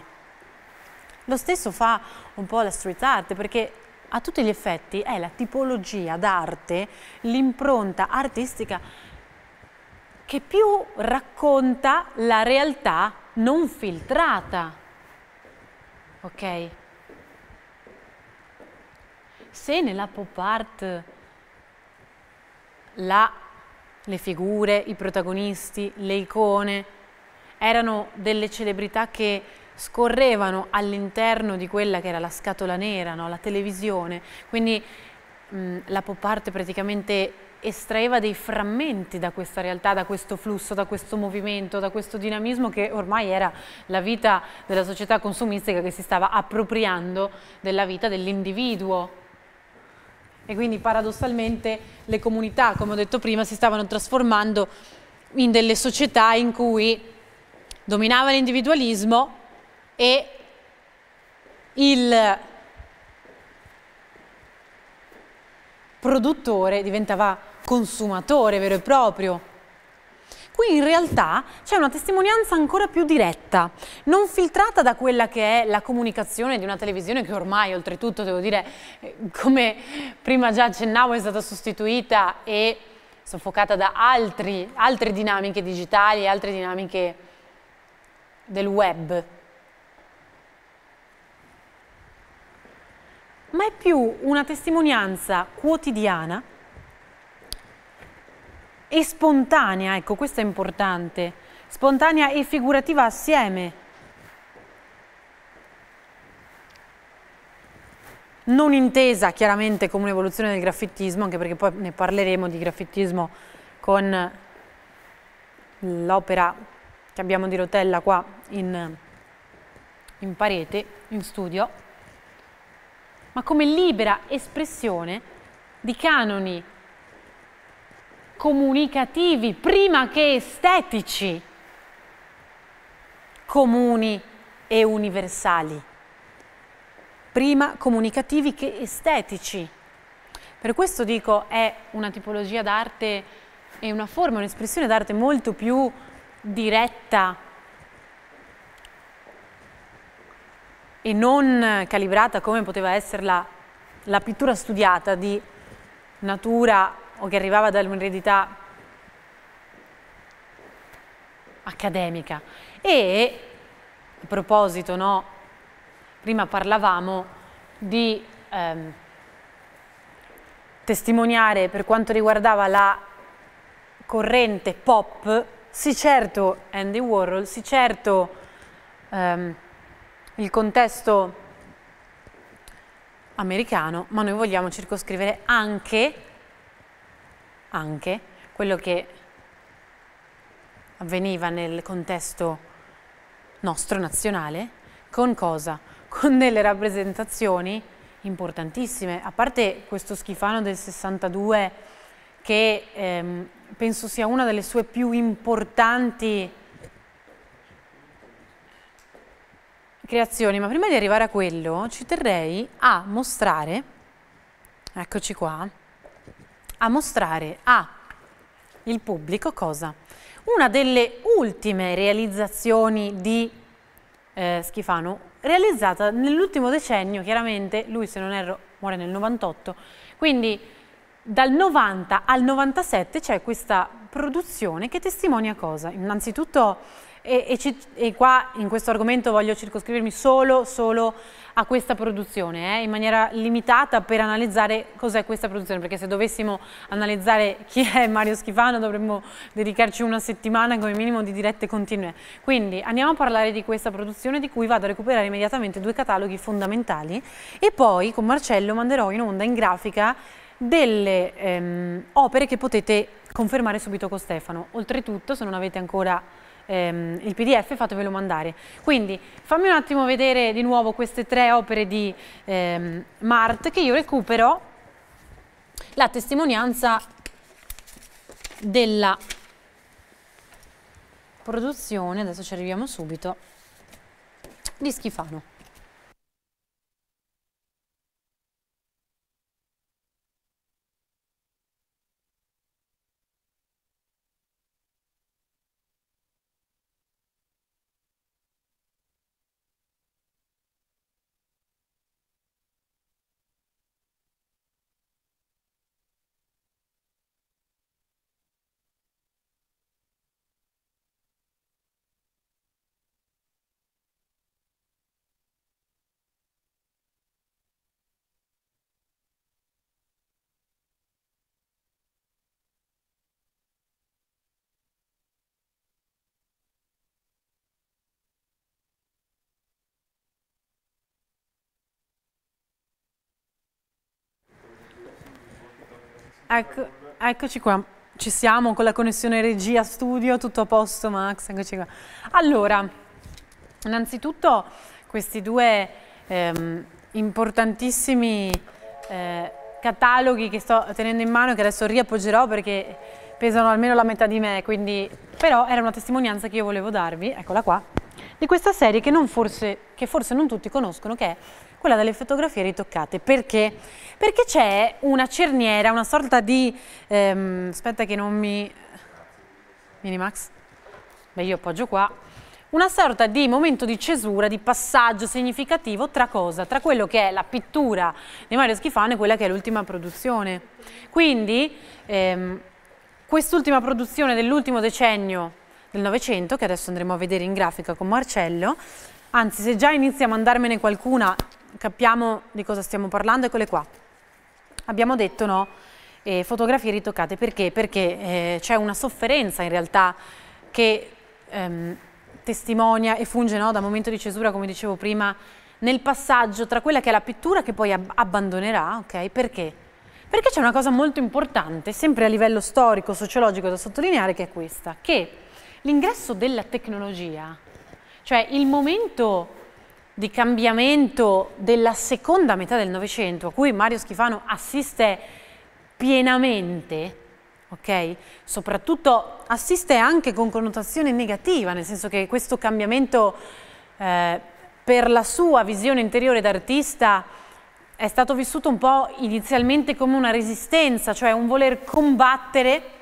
Lo stesso fa un po' la street art perché a tutti gli effetti è la tipologia d'arte, l'impronta artistica che più racconta la realtà non filtrata. Ok? Se nella pop art la, le figure, i protagonisti, le icone erano delle celebrità che scorrevano all'interno di quella che era la scatola nera, no? la televisione, quindi mh, mm, la pop art praticamente estraeva dei frammenti da questa realtà, da questo flusso, da questo movimento, da questo dinamismo che ormai era la vita della società consumistica che si stava appropriando della vita dell'individuo. E quindi paradossalmente le comunità, come ho detto prima, si stavano trasformando in delle società in cui dominava l'individualismo e il produttore diventava consumatore vero e proprio. Qui in realtà c'è una testimonianza ancora più diretta, non filtrata da quella che è la comunicazione di una televisione che ormai oltretutto devo dire, come prima già accennavo, è stata sostituita e soffocata da altri, altre dinamiche digitali e altre dinamiche del web. ma è più una testimonianza quotidiana e spontanea, ecco questo è importante, spontanea e figurativa assieme. Non intesa chiaramente come un'evoluzione del graffittismo, anche perché poi ne parleremo di graffittismo con l'opera che abbiamo di Rotella qua in, in parete, in studio ma come libera espressione di canoni comunicativi prima che estetici, comuni e universali, prima comunicativi che estetici. Per questo dico è una tipologia d'arte, e una forma, un'espressione d'arte molto più diretta e non calibrata come poteva essere la, la pittura studiata di natura o che arrivava da un'eredità accademica. E a proposito, no, prima parlavamo di ehm, testimoniare per quanto riguardava la corrente pop, sì certo Andy Warhol, sì certo... Ehm, il contesto americano, ma noi vogliamo circoscrivere anche, anche quello che avveniva nel contesto nostro nazionale, con cosa? Con delle rappresentazioni importantissime, a parte questo schifano del 62 che ehm, penso sia una delle sue più importanti creazioni, ma prima di arrivare a quello ci terrei a mostrare, eccoci qua, a mostrare a il pubblico cosa? Una delle ultime realizzazioni di eh, Schifano, realizzata nell'ultimo decennio, chiaramente, lui se non erro muore nel 98, quindi dal 90 al 97 c'è questa produzione che testimonia cosa? Innanzitutto e, e, ci, e, qua in questo argomento voglio circoscrivermi solo, solo a questa produzione, eh, in maniera limitata per analizzare cos'è questa produzione, perché se dovessimo analizzare chi è Mario Schifano dovremmo dedicarci una settimana come minimo di dirette continue. Quindi andiamo a parlare di questa produzione di cui vado a recuperare immediatamente due cataloghi fondamentali e poi con Marcello manderò in onda in grafica delle ehm, opere che potete confermare subito con Stefano. Oltretutto, se non avete ancora ehm, il pdf fatevelo mandare. Quindi fammi un attimo vedere di nuovo queste tre opere di ehm, Mart che io recupero la testimonianza della produzione, adesso ci arriviamo subito, di Schifano. Ecco, eccoci qua, ci siamo con la connessione regia studio, tutto a posto Max, eccoci qua. Allora, innanzitutto questi due ehm, importantissimi eh, cataloghi che sto tenendo in mano che adesso riappoggerò perché pesano almeno la metà di me, quindi però era una testimonianza che io volevo darvi, eccola qua, di questa serie che, forse, che forse non tutti conoscono, che è quella delle fotografie ritoccate. Perché? Perché c'è una cerniera, una sorta di... Ehm, aspetta che non mi... Minimax? Beh, io appoggio qua. Una sorta di momento di cesura, di passaggio significativo tra cosa? Tra quello che è la pittura di Mario Schifano e quella che è l'ultima produzione. Quindi ehm, quest'ultima produzione dell'ultimo decennio del Novecento, che adesso andremo a vedere in grafica con Marcello, anzi se già inizi a mandarmene qualcuna capiamo di cosa stiamo parlando, eccole qua. Abbiamo detto no, eh, fotografie ritoccate perché? Perché eh, c'è una sofferenza in realtà che ehm, testimonia e funge no, da momento di cesura, come dicevo prima, nel passaggio tra quella che è la pittura che poi ab abbandonerà, ok? Perché? Perché c'è una cosa molto importante, sempre a livello storico, sociologico da sottolineare, che è questa, che l'ingresso della tecnologia, cioè il momento di cambiamento della seconda metà del Novecento, a cui Mario Schifano assiste pienamente, ok? Soprattutto assiste anche con connotazione negativa, nel senso che questo cambiamento eh, per la sua visione interiore d'artista è stato vissuto un po' inizialmente come una resistenza, cioè un voler combattere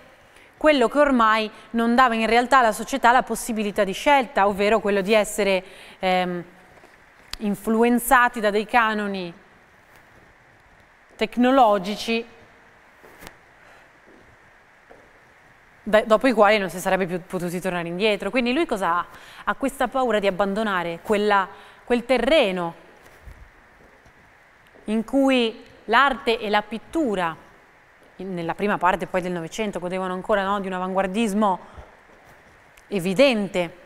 quello che ormai non dava in realtà alla società la possibilità di scelta, ovvero quello di essere... Ehm, influenzati da dei canoni tecnologici dopo i quali non si sarebbe più potuti tornare indietro. Quindi lui cosa ha? Ha questa paura di abbandonare quella, quel terreno in cui l'arte e la pittura, nella prima parte poi del Novecento, godevano ancora no, di un avanguardismo evidente,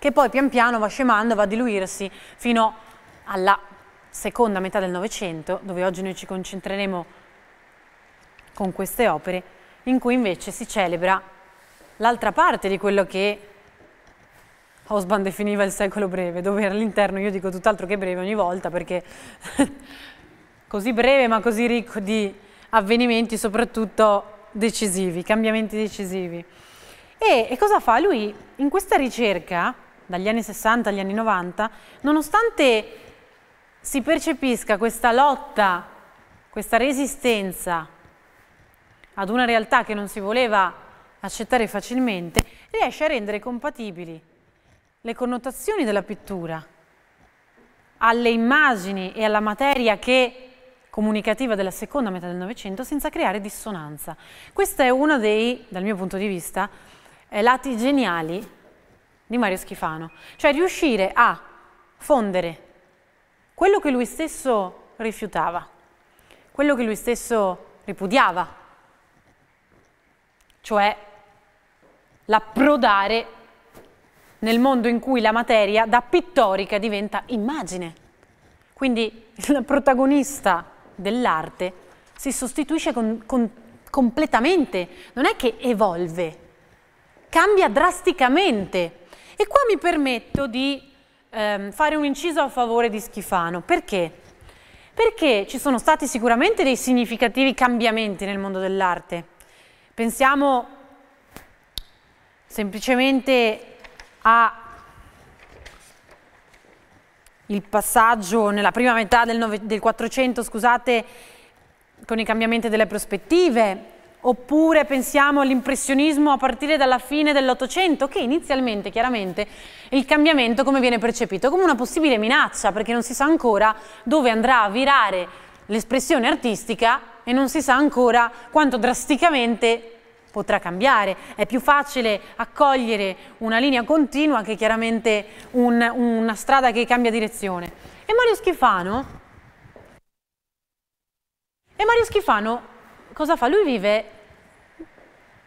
che poi pian piano va scemando, va a diluirsi fino a alla seconda metà del Novecento, dove oggi noi ci concentreremo con queste opere, in cui invece si celebra l'altra parte di quello che Osban definiva il secolo breve, dove all'interno io dico tutt'altro che breve ogni volta perché [laughs] così breve ma così ricco di avvenimenti soprattutto decisivi, cambiamenti decisivi. E, e, cosa fa? Lui in questa ricerca, dagli anni 60 agli anni 90, nonostante si percepisca questa lotta, questa resistenza ad una realtà che non si voleva accettare facilmente, riesce a rendere compatibili le connotazioni della pittura alle immagini e alla materia che comunicativa della seconda metà del Novecento senza creare dissonanza. Questo è uno dei, dal mio punto di vista, eh, lati geniali di Mario Schifano, cioè riuscire a fondere quello che lui stesso rifiutava, quello che lui stesso ripudiava, cioè l'approdare nel mondo in cui la materia da pittorica diventa immagine. Quindi il protagonista dell'arte si sostituisce con, con, completamente, non è che evolve, cambia drasticamente. E qua mi permetto di ehm, fare un inciso a favore di Schifano. Perché? Perché ci sono stati sicuramente dei significativi cambiamenti nel mondo dell'arte. Pensiamo semplicemente a il passaggio nella prima metà del, del 400, scusate, con i cambiamenti delle prospettive, Oppure pensiamo all'impressionismo a partire dalla fine dell'Ottocento, che inizialmente, chiaramente, il cambiamento come viene percepito? Come una possibile minaccia, perché non si sa ancora dove andrà a virare l'espressione artistica e non si sa ancora quanto drasticamente potrà cambiare. È più facile accogliere una linea continua che chiaramente un, una strada che cambia direzione. E Mario Schifano? E Mario Schifano cosa fa? Lui vive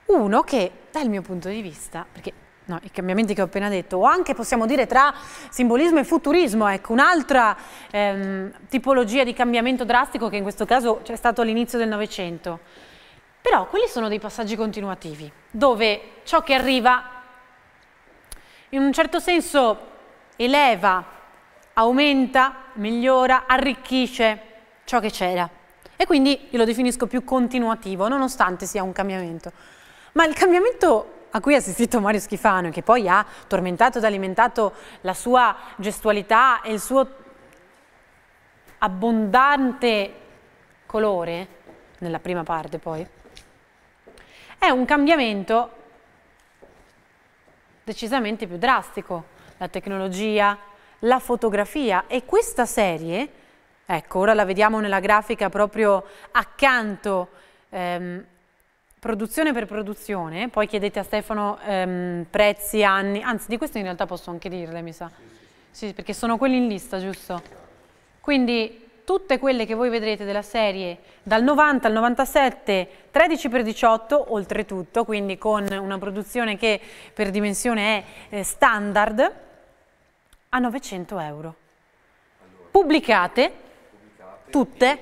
uno che, dal mio punto di vista, perché no, i cambiamenti che ho appena detto, o anche possiamo dire tra simbolismo e futurismo, ecco, un'altra ehm, tipologia di cambiamento drastico che in questo caso c'è stato all'inizio del Novecento. Però quelli sono dei passaggi continuativi, dove ciò che arriva in un certo senso eleva, aumenta, migliora, arricchisce ciò che c'era. E quindi io lo definisco più continuativo, nonostante sia un cambiamento. Ma il cambiamento a cui ha assistito Mario Schifano, che poi ha tormentato ed alimentato la sua gestualità e il suo abbondante colore, nella prima parte poi, è un cambiamento decisamente più drastico. La tecnologia, la fotografia e questa serie Ecco, ora la vediamo nella grafica proprio accanto, ehm, produzione per produzione, poi chiedete a Stefano ehm, prezzi, anni, anzi di questo in realtà posso anche dirle, mi sa. Sì, perché sono quelli in lista, giusto? Quindi tutte quelle che voi vedrete della serie dal 90 al 97, 13x18 oltretutto, quindi con una produzione che per dimensione è eh, standard, a 900 euro. Pubblicate Tutte?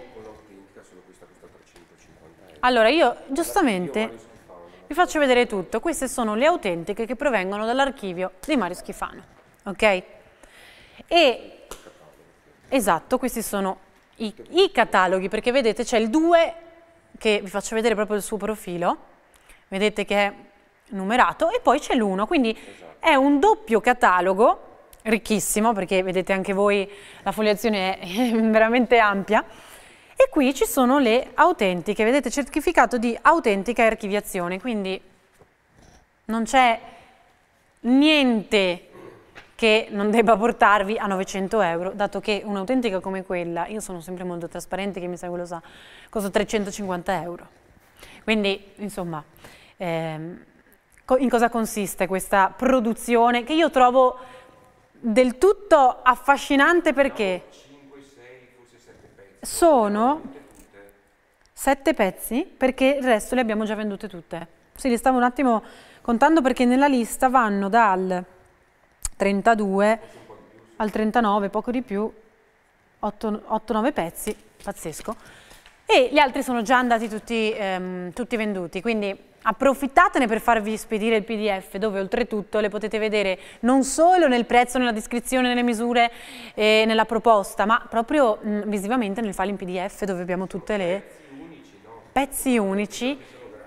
Allora, io giustamente vi faccio vedere tutto. Queste sono le autentiche che provengono dall'archivio di Mario Schifano, ok? E, esatto, questi sono i, i cataloghi, perché vedete c'è il 2 che vi faccio vedere proprio il suo profilo, vedete che è numerato, e poi c'è l'1, quindi è un doppio catalogo ricchissimo perché vedete anche voi la foliazione è [laughs] veramente ampia e qui ci sono le autentiche, vedete certificato di autentica archiviazione, quindi non c'è niente che non debba portarvi a 900 euro, dato che un'autentica come quella, io sono sempre molto trasparente, che mi sa che lo sa, costa 350 euro. Quindi, insomma, ehm, in cosa consiste questa produzione che io trovo del tutto affascinante perché sono sette pezzi perché il resto le abbiamo già vendute tutte. Sì, li stavo un attimo contando perché nella lista vanno dal 32 al 39, poco di più, 8-9 pezzi, pazzesco. E gli altri sono già andati tutti, ehm, tutti venduti, quindi Approfittatene per farvi spedire il PDF dove oltretutto le potete vedere non solo nel prezzo, nella descrizione, nelle misure e nella proposta, ma proprio mh, mm, visivamente nel file in PDF dove abbiamo tutte le pezzi unici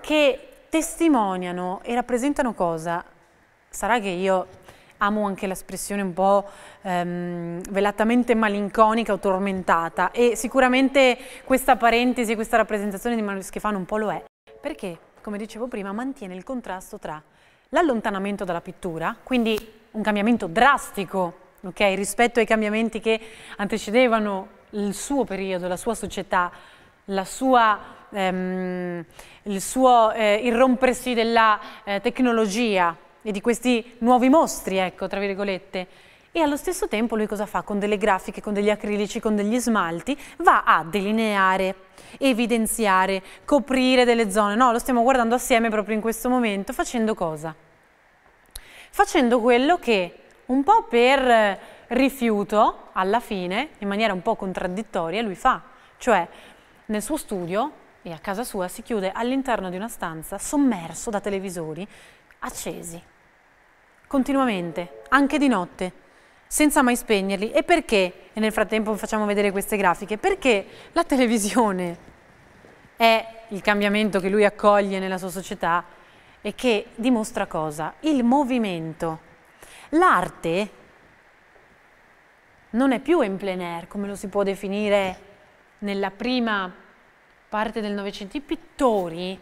che testimoniano e rappresentano cosa? Sarà che io amo anche l'espressione un po' ehm, velatamente malinconica o tormentata e sicuramente questa parentesi, questa rappresentazione di Manuel Schifano un po' lo è. Perché? come dicevo prima, mantiene il contrasto tra l'allontanamento dalla pittura, quindi un cambiamento drastico okay, rispetto ai cambiamenti che antecedevano il suo periodo, la sua società, la sua, ehm, il suo eh, irrompersi della eh, tecnologia e di questi nuovi mostri, ecco, tra virgolette, e allo stesso tempo lui cosa fa? Con delle grafiche, con degli acrilici, con degli smalti, va a delineare, evidenziare, coprire delle zone. No, lo stiamo guardando assieme proprio in questo momento, facendo cosa? Facendo quello che un po' per rifiuto, alla fine, in maniera un po' contraddittoria, lui fa. Cioè, nel suo studio e a casa sua si chiude all'interno di una stanza sommerso da televisori accesi, continuamente, anche di notte senza mai spegnerli. E perché? E nel frattempo facciamo vedere queste grafiche. Perché la televisione è il cambiamento che lui accoglie nella sua società e che dimostra cosa? Il movimento. L'arte non è più in plein air, come lo si può definire nella prima parte del Novecento. I pittori,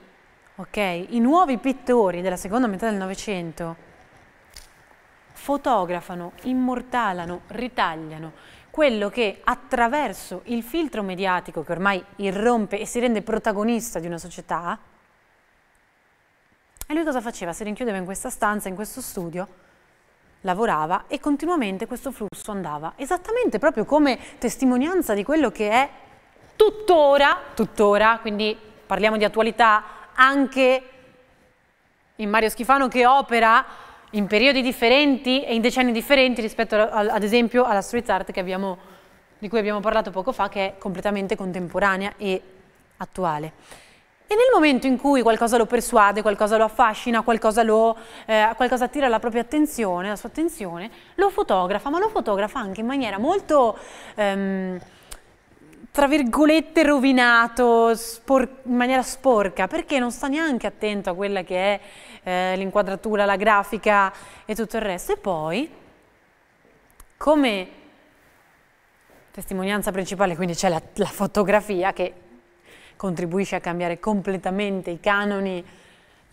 ok? I nuovi pittori della seconda metà del Novecento fotografano, immortalano, ritagliano quello che attraverso il filtro mediatico che ormai irrompe e si rende protagonista di una società, e lui cosa faceva? Si rinchiudeva in questa stanza, in questo studio, lavorava e continuamente questo flusso andava, esattamente proprio come testimonianza di quello che è tuttora, tuttora, quindi parliamo di attualità, anche in Mario Schifano che opera in periodi differenti e in decenni differenti rispetto al, ad esempio alla street art abbiamo, di cui abbiamo parlato poco fa che è completamente contemporanea e attuale. E nel momento in cui qualcosa lo persuade, qualcosa lo affascina, qualcosa, lo, eh, qualcosa attira la propria attenzione, la sua attenzione, lo fotografa, ma lo fotografa anche in maniera molto... Ehm, tra virgolette rovinato in maniera sporca perché non sta neanche attento a quella che è eh, l'inquadratura, la grafica e tutto il resto. E poi, come testimonianza principale, quindi c'è la, la fotografia che contribuisce a cambiare completamente i canoni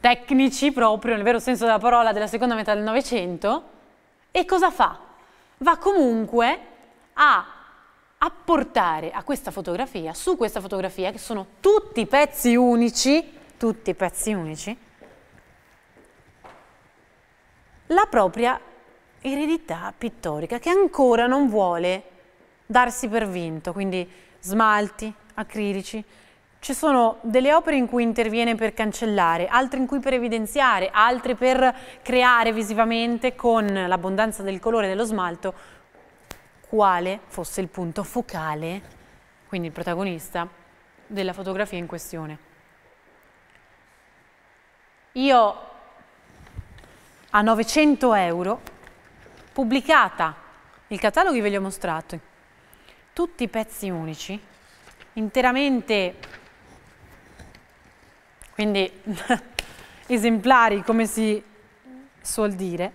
tecnici proprio nel vero senso della parola della seconda metà del Novecento e cosa fa? Va comunque a apportare a questa fotografia, su questa fotografia, che sono tutti pezzi unici, tutti pezzi unici, la propria eredità pittorica che ancora non vuole darsi per vinto, quindi smalti, acrilici. Ci sono delle opere in cui interviene per cancellare, altre in cui per evidenziare, altre per creare visivamente con l'abbondanza del colore dello smalto quale fosse il punto focale, quindi il protagonista, della fotografia in questione. Io a 900 euro, pubblicata, il catalogo ve li ho mostrati, tutti i pezzi unici, interamente, quindi [laughs] esemplari come si suol dire,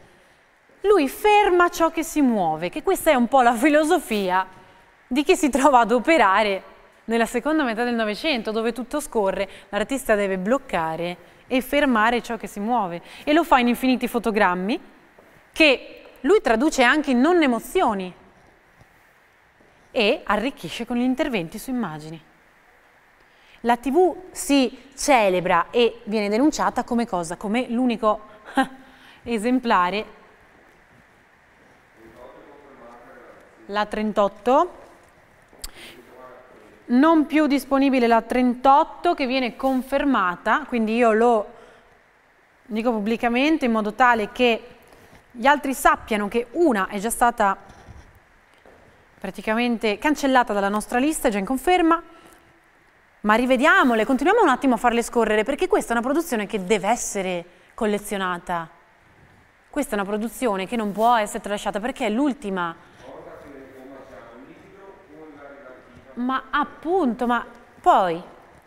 lui ferma ciò che si muove, che questa è un po' la filosofia di chi si trova ad operare nella seconda metà del Novecento, dove tutto scorre, l'artista deve bloccare e fermare ciò che si muove. E lo fa in infiniti fotogrammi che lui traduce anche in non emozioni e arricchisce con gli interventi su immagini. La TV si celebra e viene denunciata come cosa? Come l'unico [laughs] esemplare. La 38 non più disponibile la 38 che viene confermata, quindi io lo dico pubblicamente in modo tale che gli altri sappiano che una è già stata praticamente cancellata dalla nostra lista, è già in conferma, ma rivediamole, continuiamo un attimo a farle scorrere perché questa è una produzione che deve essere collezionata. Questa è una produzione che non può essere tralasciata perché è l'ultima ma appunto, ma poi,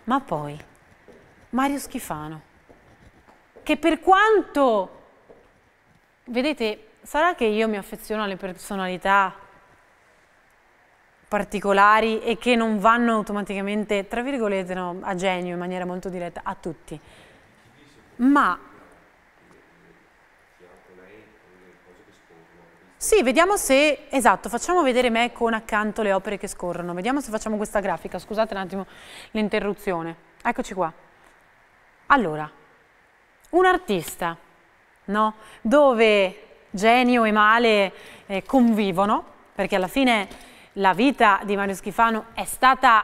ma poi, Mario Schifano, che per quanto, vedete, sarà che io mi affeziono alle personalità particolari e che non vanno automaticamente, tra virgolette, no, a genio in maniera molto diretta a tutti. Ma Sì, vediamo se, esatto, facciamo vedere me con accanto le opere che scorrono, vediamo se facciamo questa grafica, scusate un attimo l'interruzione, eccoci qua. Allora, un artista, no? Dove genio e male eh, convivono, perché alla fine la vita di Mario Schifano è stata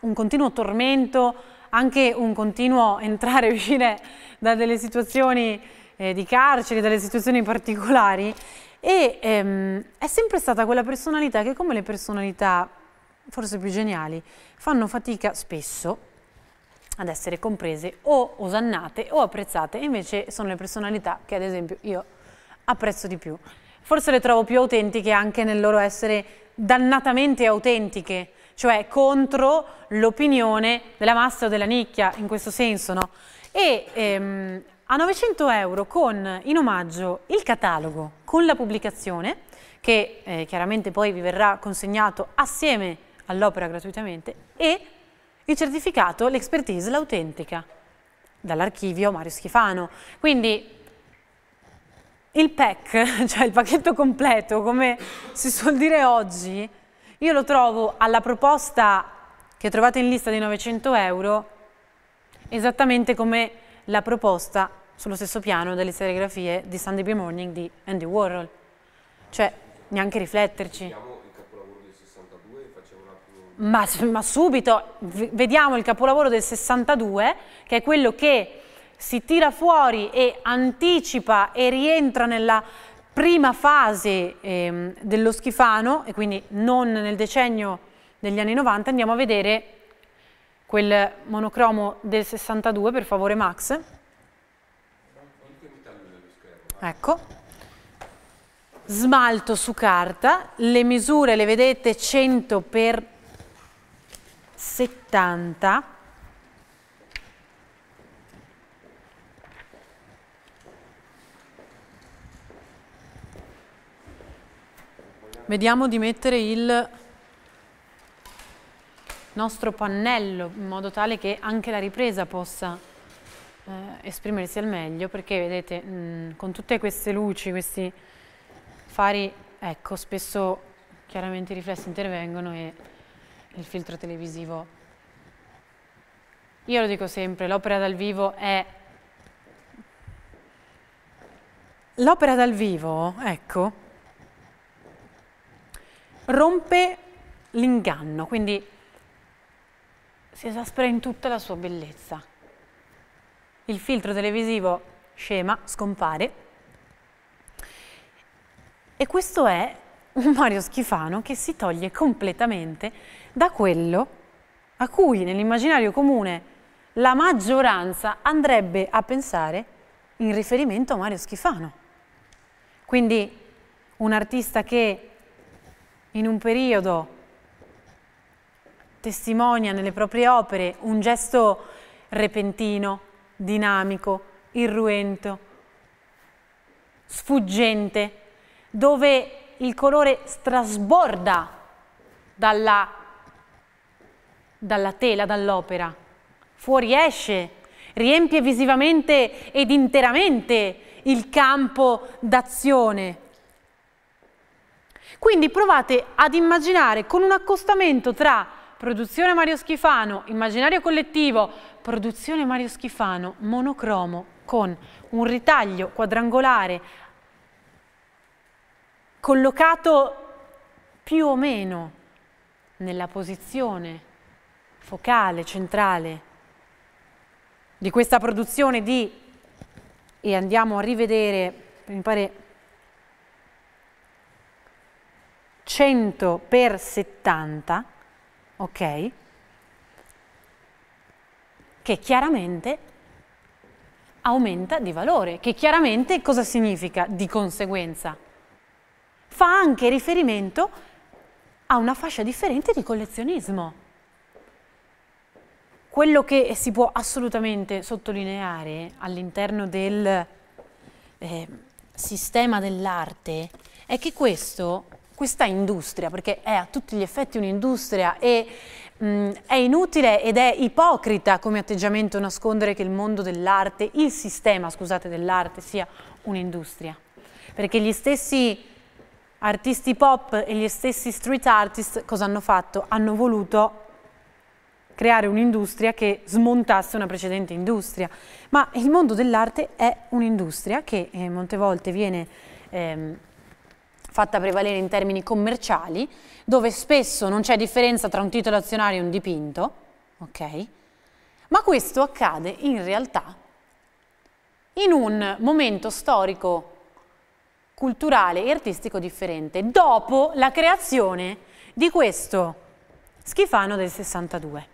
un continuo tormento, anche un continuo [laughs] entrare e uscire da delle situazioni eh, di carcere, dalle situazioni particolari, e ehm, è sempre stata quella personalità che come le personalità forse più geniali fanno fatica spesso ad essere comprese o osannate o apprezzate, invece sono le personalità che ad esempio io apprezzo di più. Forse le trovo più autentiche anche nel loro essere dannatamente autentiche, cioè contro l'opinione della massa o della nicchia, in questo senso, no? E ehm, a 900 euro con in omaggio il catalogo con la pubblicazione che eh, chiaramente poi vi verrà consegnato assieme all'opera gratuitamente e il certificato, l'expertise, l'autentica dall'archivio Mario Schifano. Quindi il pack, [laughs] cioè il pacchetto completo, come si suol dire oggi, io lo trovo alla proposta che trovate in lista di 900 euro esattamente come la proposta sullo stesso piano delle serigrafie di Sunday Be Morning di Andy Warhol. Cioè, neanche rifletterci. Ma, ma, subito vediamo il capolavoro del 62 che è quello che si tira fuori e anticipa e rientra nella prima fase ehm, dello schifano e quindi non nel decennio degli anni 90 andiamo a vedere quel monocromo del 62, per favore Max. Ecco. Smalto su carta, le misure le vedete 100 per 70. Vediamo di mettere il nostro pannello in modo tale che anche la ripresa possa eh, esprimersi al meglio perché vedete mh, mm, con tutte queste luci, questi fari, ecco spesso chiaramente i riflessi intervengono e il filtro televisivo io lo dico sempre, l'opera dal vivo è L'opera dal vivo, ecco, rompe l'inganno, quindi si esaspera in tutta la sua bellezza. Il filtro televisivo scema, scompare. E questo è un Mario Schifano che si toglie completamente da quello a cui nell'immaginario comune la maggioranza andrebbe a pensare in riferimento a Mario Schifano. Quindi un artista che in un periodo testimonia nelle proprie opere un gesto repentino, dinamico, irruento, sfuggente, dove il colore trasborda dalla, dalla tela, dall'opera, fuoriesce, riempie visivamente ed interamente il campo d'azione. Quindi provate ad immaginare con un accostamento tra Produzione Mario Schifano, immaginario collettivo, produzione Mario Schifano monocromo con un ritaglio quadrangolare collocato più o meno nella posizione focale, centrale di questa produzione di, e andiamo a rivedere, mi pare 100 per 70, ok? Che chiaramente aumenta di valore, che chiaramente cosa significa di conseguenza? Fa anche riferimento a una fascia differente di collezionismo. Quello che si può assolutamente sottolineare all'interno del eh, sistema dell'arte è che questo questa industria, perché è a tutti gli effetti un'industria e mh, è inutile ed è ipocrita come atteggiamento nascondere che il mondo dell'arte, il sistema, scusate, dell'arte sia un'industria. Perché gli stessi artisti pop e gli stessi street artist cosa hanno fatto? Hanno voluto creare un'industria che smontasse una precedente industria. Ma il mondo dell'arte è un'industria che eh, molte volte viene ehm, fatta prevalere in termini commerciali, dove spesso non c'è differenza tra un titolo azionario e un dipinto, ok? Ma questo accade in realtà in un momento storico, culturale e artistico differente, dopo la creazione di questo schifano del 62.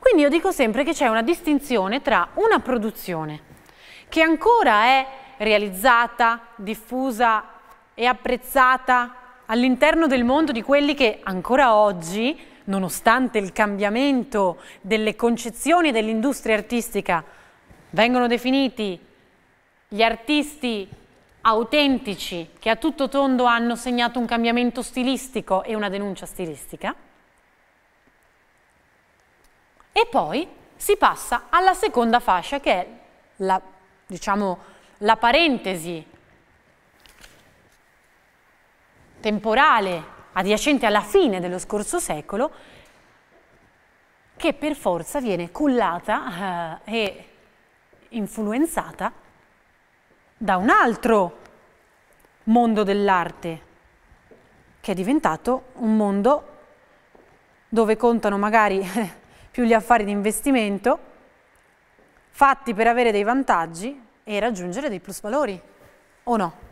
Quindi io dico sempre che c'è una distinzione tra una produzione che ancora è realizzata, diffusa e apprezzata all'interno del mondo di quelli che ancora oggi, nonostante il cambiamento delle concezioni dell'industria artistica, vengono definiti gli artisti autentici che a tutto tondo hanno segnato un cambiamento stilistico e una denuncia stilistica. E poi si passa alla seconda fascia che è la, diciamo, la parentesi temporale adiacente alla fine dello scorso secolo che per forza viene cullata eh, e influenzata da un altro mondo dell'arte che è diventato un mondo dove contano magari [laughs] più gli affari di investimento fatti per avere dei vantaggi e raggiungere dei plusvalori o no?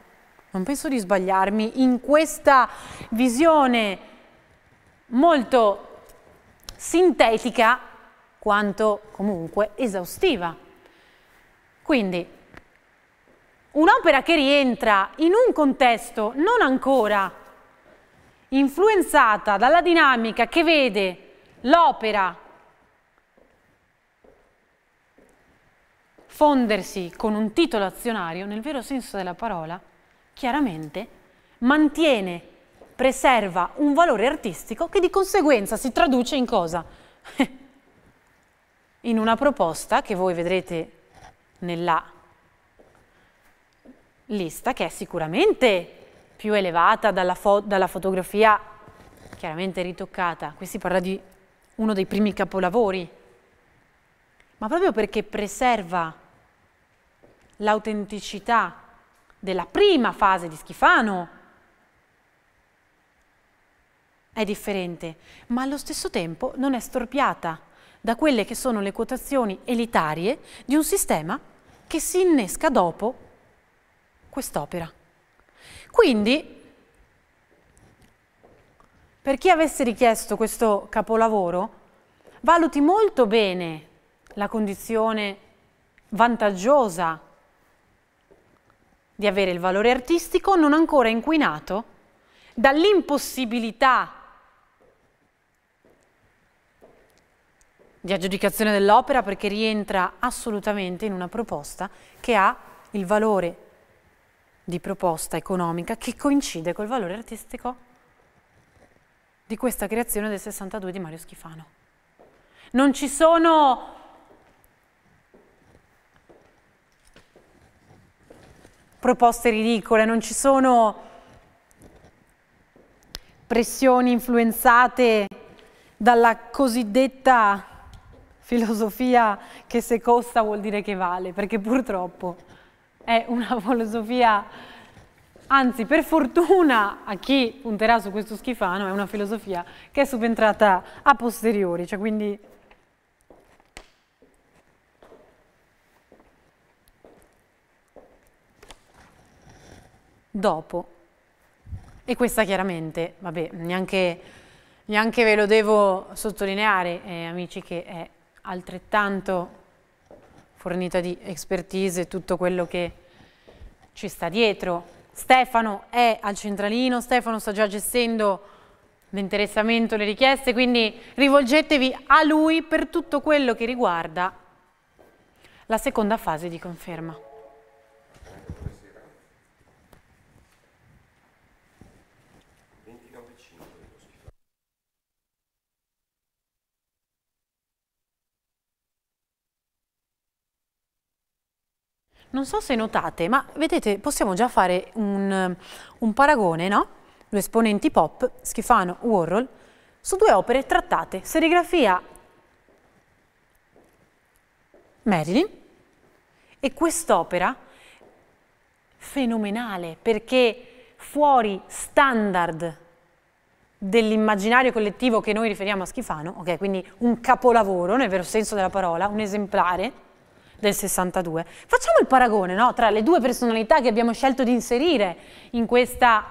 non penso di sbagliarmi, in questa visione molto sintetica quanto comunque esaustiva. Quindi un'opera che rientra in un contesto non ancora influenzata dalla dinamica che vede l'opera fondersi con un titolo azionario nel vero senso della parola chiaramente mantiene, preserva un valore artistico che di conseguenza si traduce in cosa? [laughs] in una proposta che voi vedrete nella lista che è sicuramente più elevata dalla, fo dalla fotografia chiaramente ritoccata. Qui si parla di uno dei primi capolavori, ma proprio perché preserva l'autenticità della prima fase di Schifano è differente, ma allo stesso tempo non è storpiata da quelle che sono le quotazioni elitarie di un sistema che si innesca dopo quest'opera. Quindi, per chi avesse richiesto questo capolavoro, valuti molto bene la condizione vantaggiosa di avere il valore artistico non ancora inquinato dall'impossibilità di aggiudicazione dell'opera perché rientra assolutamente in una proposta che ha il valore di proposta economica che coincide col valore artistico di questa creazione del 62 di Mario Schifano. Non ci sono proposte ridicole, non ci sono pressioni influenzate dalla cosiddetta filosofia che se costa vuol dire che vale, perché purtroppo è una [laughs] filosofia, anzi per fortuna a chi punterà su questo schifano, è una filosofia che è subentrata a posteriori, cioè quindi dopo. E questa chiaramente, vabbè, neanche, neanche ve lo devo sottolineare, eh, amici, che è altrettanto fornita di expertise tutto quello che ci sta dietro. Stefano è al centralino, Stefano sta già gestendo l'interessamento, le richieste, quindi rivolgetevi a lui per tutto quello che riguarda la seconda fase di conferma. Non so se notate, ma vedete, possiamo già fare un, un paragone, no? Due esponenti pop, Schifano, Warhol, su due opere trattate, serigrafia Marilyn e quest'opera fenomenale perché fuori standard dell'immaginario collettivo che noi riferiamo a Schifano, ok, quindi un capolavoro nel vero senso della parola, un esemplare, del 62. Facciamo il paragone no, tra le due personalità che abbiamo scelto di inserire in questa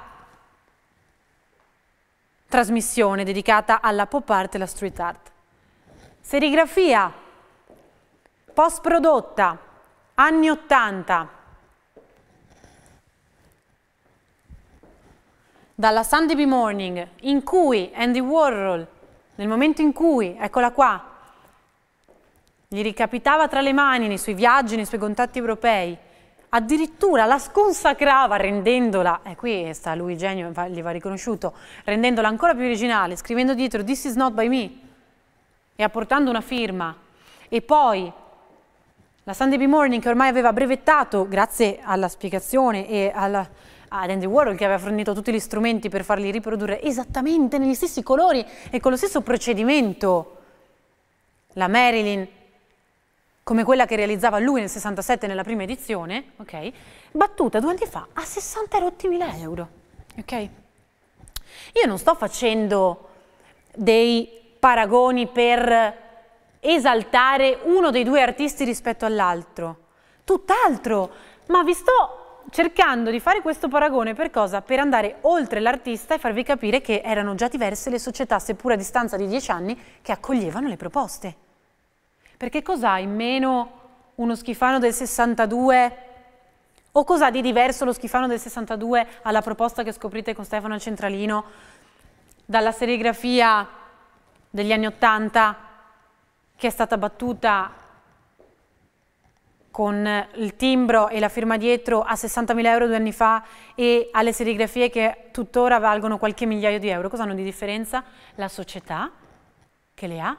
trasmissione dedicata alla pop art e alla street art. Serigrafia, post prodotta, anni 80. Dalla Sunday Be Morning, in cui Andy Warhol, nel momento in cui, eccola qua, gli ricapitava tra le mani nei suoi viaggi, nei suoi contatti europei. Addirittura la sconsacrava rendendola, e eh, qui sta lui genio, gli va riconosciuto, rendendola ancora più originale, scrivendo dietro This is not by me e apportando una firma. E poi la Sunday Morning che ormai aveva brevettato, grazie alla spiegazione e alla, ad Andy Warhol che aveva fornito tutti gli strumenti per farli riprodurre esattamente negli stessi colori e con lo stesso procedimento. La Marilyn come quella che realizzava lui nel 67 nella prima edizione, ok? battuta due anni fa a 60 rotti mila euro. ok? Io non sto facendo dei paragoni per esaltare uno dei due artisti rispetto all'altro, tutt'altro, ma vi sto cercando di fare questo paragone per cosa? Per andare oltre l'artista e farvi capire che erano già diverse le società, seppur a distanza di dieci anni, che accoglievano le proposte. Perché cos'ha in meno uno schifano del 62? O cos'ha di diverso lo schifano del 62 alla proposta che scoprite con Stefano al centralino dalla serigrafia degli anni 80 che è stata battuta con il timbro e la firma dietro a 60.000 euro due anni fa e alle serigrafie che tuttora valgono qualche migliaio di euro. Cosa hanno di differenza? La società che le ha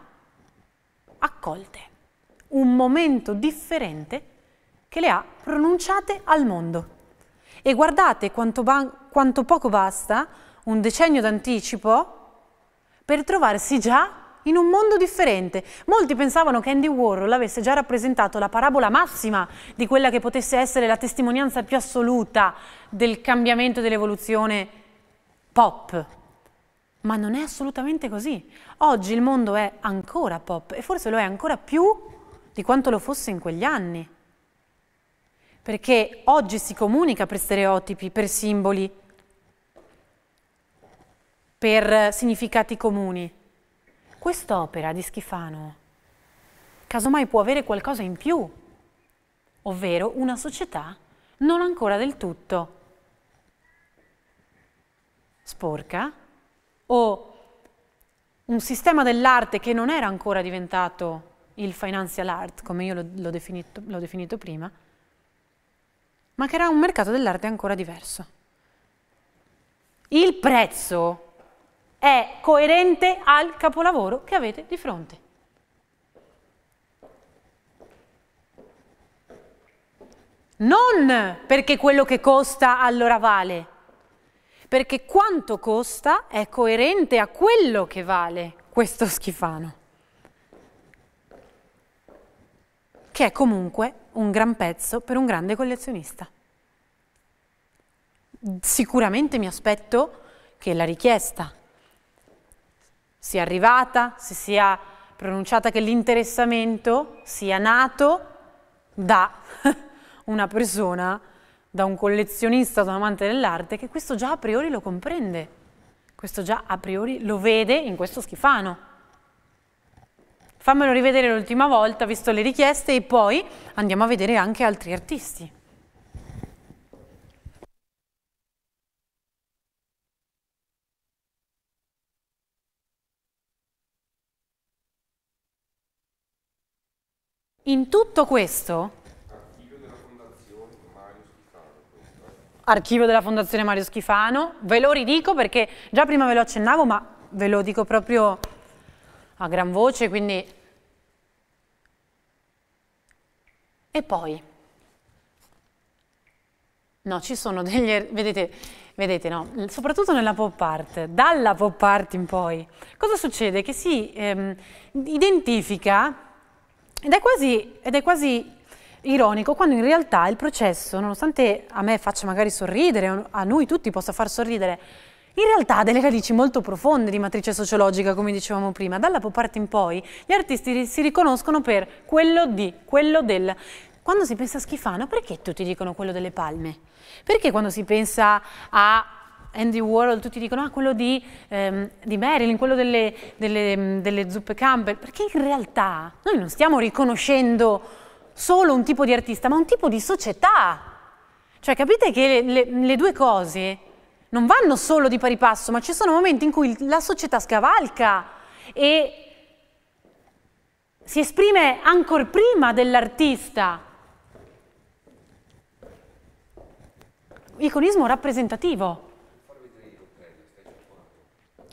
accolte un momento differente che le ha pronunciate al mondo. E guardate quanto, quanto poco basta un decennio d'anticipo per trovarsi già in un mondo differente. Molti pensavano che Andy Warhol avesse già rappresentato la parabola massima di quella che potesse essere la testimonianza più assoluta del cambiamento e dell'evoluzione pop. Ma non è assolutamente così. Oggi il mondo è ancora pop e forse lo è ancora più di quanto lo fosse in quegli anni. Perché oggi si comunica per stereotipi, per simboli, per significati comuni. Quest'opera di Schifano casomai può avere qualcosa in più, ovvero una società non ancora del tutto sporca o un sistema dell'arte che non era ancora diventato il financial art, come io l'ho definito, definito prima, ma che era un mercato dell'arte ancora diverso. Il prezzo è coerente al capolavoro che avete di fronte. Non perché quello che costa allora vale, perché quanto costa è coerente a quello che vale questo schifano. che è comunque un gran pezzo per un grande collezionista. Sicuramente mi aspetto che la richiesta sia arrivata, si sia pronunciata che l'interessamento sia nato da [laughs] una persona, da un collezionista, da un amante dell'arte, che questo già a priori lo comprende, questo già a priori lo vede in questo schifano. Fammelo rivedere l'ultima volta, visto le richieste, e poi andiamo a vedere anche altri artisti. In tutto questo... Archivio della Fondazione Mario Schifano, ve lo ridico perché già prima ve lo accennavo, ma ve lo dico proprio a gran voce, quindi... E poi... No, ci sono degli... Er-, vedete, vedete, no? Soprattutto nella pop art, dalla pop art in poi, cosa succede? Che si ehm, identifica ed è quasi... Ed è quasi ironico quando in realtà il processo, nonostante a me faccia magari sorridere, a noi tutti possa far sorridere, in realtà ha delle radici molto profonde di matrice sociologica, come dicevamo prima. Dalla pop art in poi gli artisti si riconoscono per quello di, quello del. Quando si pensa a Schifano, perché tutti dicono quello delle palme? Perché quando si pensa a Andy Warhol tutti dicono ah, quello di, ehm, di Marilyn, quello delle, delle, delle zuppe Campbell, perché in realtà noi non stiamo riconoscendo solo un tipo di artista, ma un tipo di società. Cioè capite che le, le, le due cose non vanno solo di pari passo, ma ci sono momenti in cui la società scavalca e si esprime ancora prima dell'artista. Iconismo rappresentativo.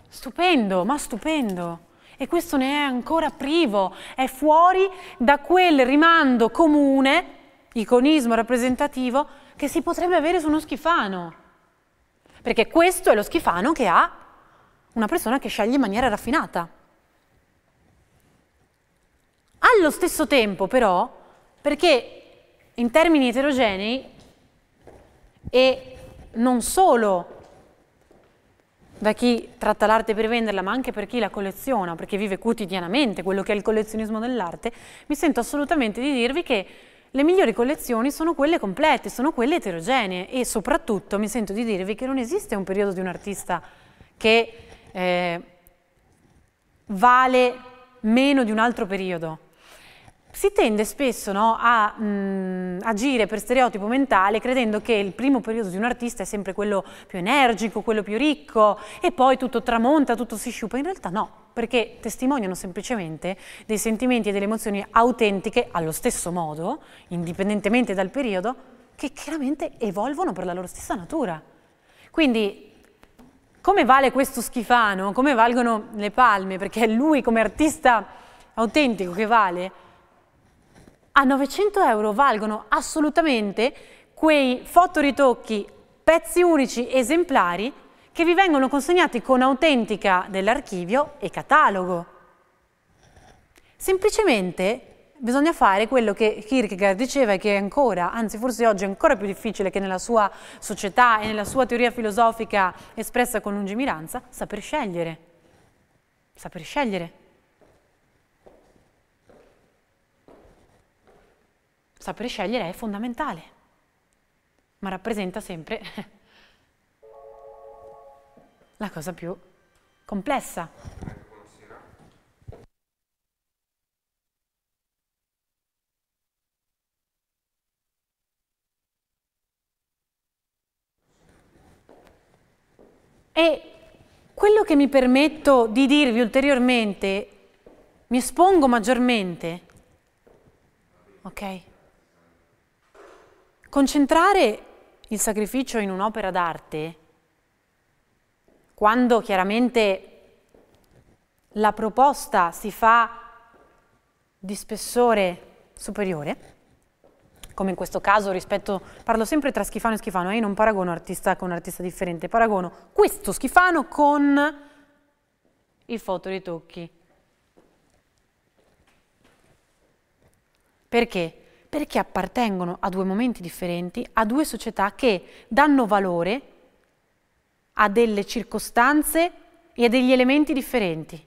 Stupendo, ma stupendo. E questo ne è ancora privo, è fuori da quel rimando comune, iconismo rappresentativo, che si potrebbe avere su uno schifano. Perché questo è lo schifano che ha una persona che sceglie in maniera raffinata. Allo stesso tempo però, perché in termini eterogenei e non solo da chi tratta l'arte per venderla, ma anche per chi la colleziona, perché vive quotidianamente quello che è il collezionismo dell'arte, mi sento assolutamente di dirvi che le migliori collezioni sono quelle complete, sono quelle eterogenee e soprattutto mi sento di dirvi che non esiste un periodo di un artista che eh, vale meno di un altro periodo. Si tende spesso no, a mh, mm, agire per stereotipo mentale credendo che il primo periodo di un artista è sempre quello più energico, quello più ricco e poi tutto tramonta, tutto si sciupa. In realtà no, perché testimoniano semplicemente dei sentimenti e delle emozioni autentiche allo stesso modo, indipendentemente dal periodo, che chiaramente evolvono per la loro stessa natura. Quindi come vale questo schifano? Come valgono le palme? Perché è lui come artista autentico che vale a 900 euro valgono assolutamente quei fotoritocchi, pezzi unici, esemplari, che vi vengono consegnati con autentica dell'archivio e catalogo. Semplicemente bisogna fare quello che Kierkegaard diceva e che è ancora, anzi forse oggi è ancora più difficile che nella sua società e nella sua teoria filosofica espressa con lungimiranza, saper scegliere. Saper scegliere. Sapere scegliere è fondamentale, ma rappresenta sempre [laughs] la cosa più complessa. E quello che mi permetto di dirvi ulteriormente, mi espongo maggiormente, ok? Concentrare il sacrificio in un'opera d'arte, quando chiaramente la proposta si fa di spessore superiore, come in questo caso rispetto, parlo sempre tra Schifano e Schifano, eh, io non paragono artista con artista differente, paragono questo Schifano con il fotoritocchi. Perché? perché appartengono a due momenti differenti, a due società che danno valore a delle circostanze e a degli elementi differenti.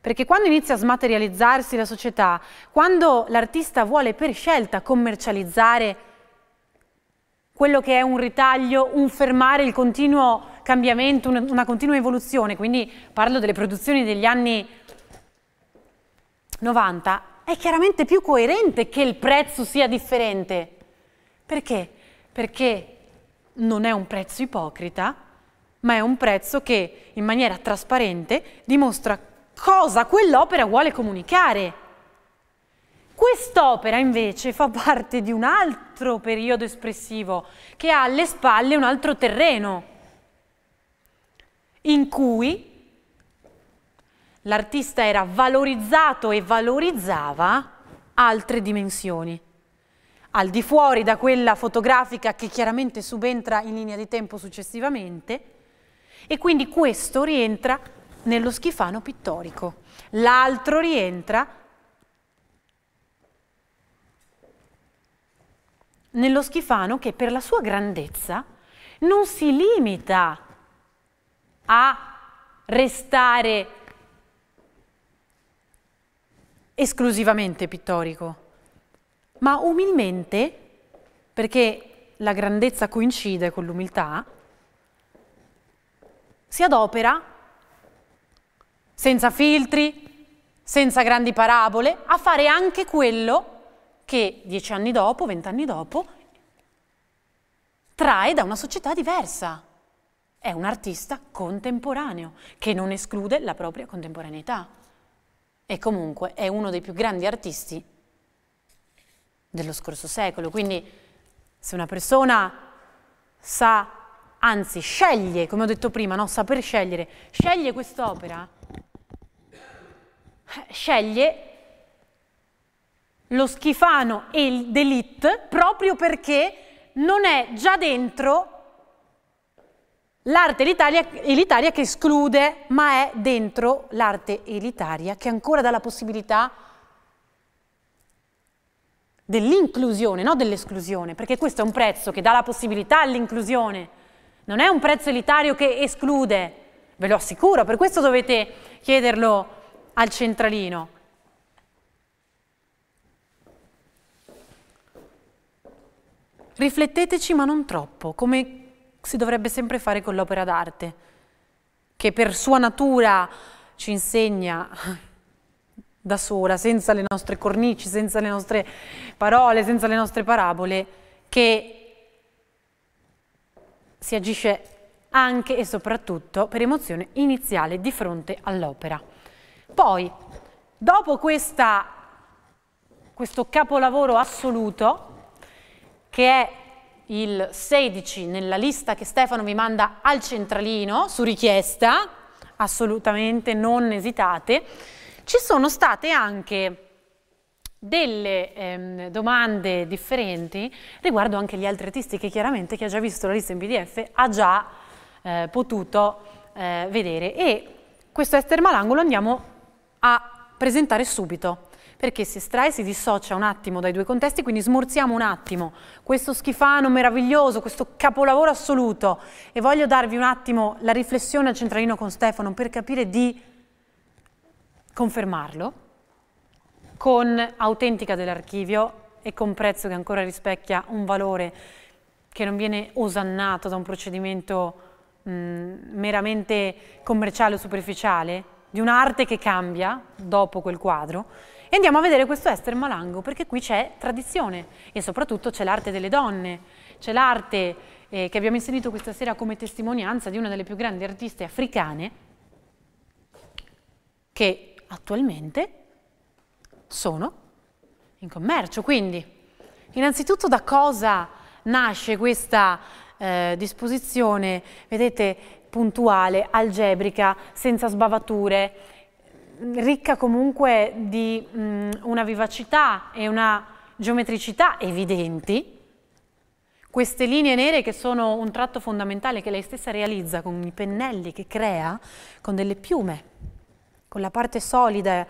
Perché quando inizia a smaterializzarsi la società, quando l'artista vuole per scelta commercializzare quello che è un ritaglio, un fermare il continuo cambiamento, una continua evoluzione, quindi parlo delle produzioni degli anni 90, è chiaramente più coerente che il prezzo sia differente. Perché? Perché non è un prezzo ipocrita, ma è un prezzo che in maniera trasparente dimostra cosa quell'opera vuole comunicare. Quest'opera invece fa parte di un altro periodo espressivo che ha alle spalle un altro terreno in cui l'artista era valorizzato e valorizzava altre dimensioni, al di fuori da quella fotografica che chiaramente subentra in linea di tempo successivamente e quindi questo rientra nello schifano pittorico, l'altro rientra nello schifano che per la sua grandezza non si limita a restare esclusivamente pittorico, ma umilmente, perché la grandezza coincide con l'umiltà, si adopera senza filtri, senza grandi parabole, a fare anche quello che dieci anni dopo, vent'anni dopo, trae da una società diversa. È un artista contemporaneo che non esclude la propria contemporaneità e comunque è uno dei più grandi artisti dello scorso secolo. Quindi se una persona sa, anzi sceglie, come ho detto prima, no? saper scegliere, sceglie quest'opera, eh, sceglie lo schifano e il delitto proprio perché non è già dentro l'arte elitaria, l'Italia che esclude, ma è dentro l'arte elitaria che ancora dà la possibilità dell'inclusione, non dell'esclusione, perché questo è un prezzo che dà la possibilità all'inclusione, non è un prezzo elitario che esclude, ve lo assicuro, per questo dovete chiederlo al centralino. Rifletteteci ma non troppo, come si dovrebbe sempre fare con l'opera d'arte, che per sua natura ci insegna da sola, senza le nostre cornici, senza le nostre parole, senza le nostre parabole, che si agisce anche e soprattutto per emozione iniziale di fronte all'opera. Poi, dopo questa, questo capolavoro assoluto, che è il 16 nella lista che Stefano vi manda al centralino su richiesta, assolutamente non esitate, ci sono state anche delle ehm, domande differenti riguardo anche gli altri artisti che chiaramente chi ha già visto la lista in pdf ha già eh, potuto eh, vedere e questo Esther Malangolo andiamo a presentare subito perché si estrae, si dissocia un attimo dai due contesti, quindi smorziamo un attimo questo schifano meraviglioso, questo capolavoro assoluto e voglio darvi un attimo la riflessione al centralino con Stefano per capire di confermarlo con autentica dell'archivio e con prezzo che ancora rispecchia un valore che non viene osannato da un procedimento mh, meramente commerciale o superficiale, di un'arte che cambia dopo quel quadro e andiamo a vedere questo Ester Malango, perché qui c'è tradizione e soprattutto c'è l'arte delle donne, c'è l'arte eh, che abbiamo inserito questa sera come testimonianza di una delle più grandi artiste africane che attualmente sono in commercio. Quindi, innanzitutto da cosa nasce questa eh, disposizione, vedete, puntuale, algebrica, senza sbavature, ricca comunque di mh, mm, una vivacità e una geometricità evidenti, queste linee nere che sono un tratto fondamentale che lei stessa realizza con i pennelli che crea, con delle piume, con la parte solida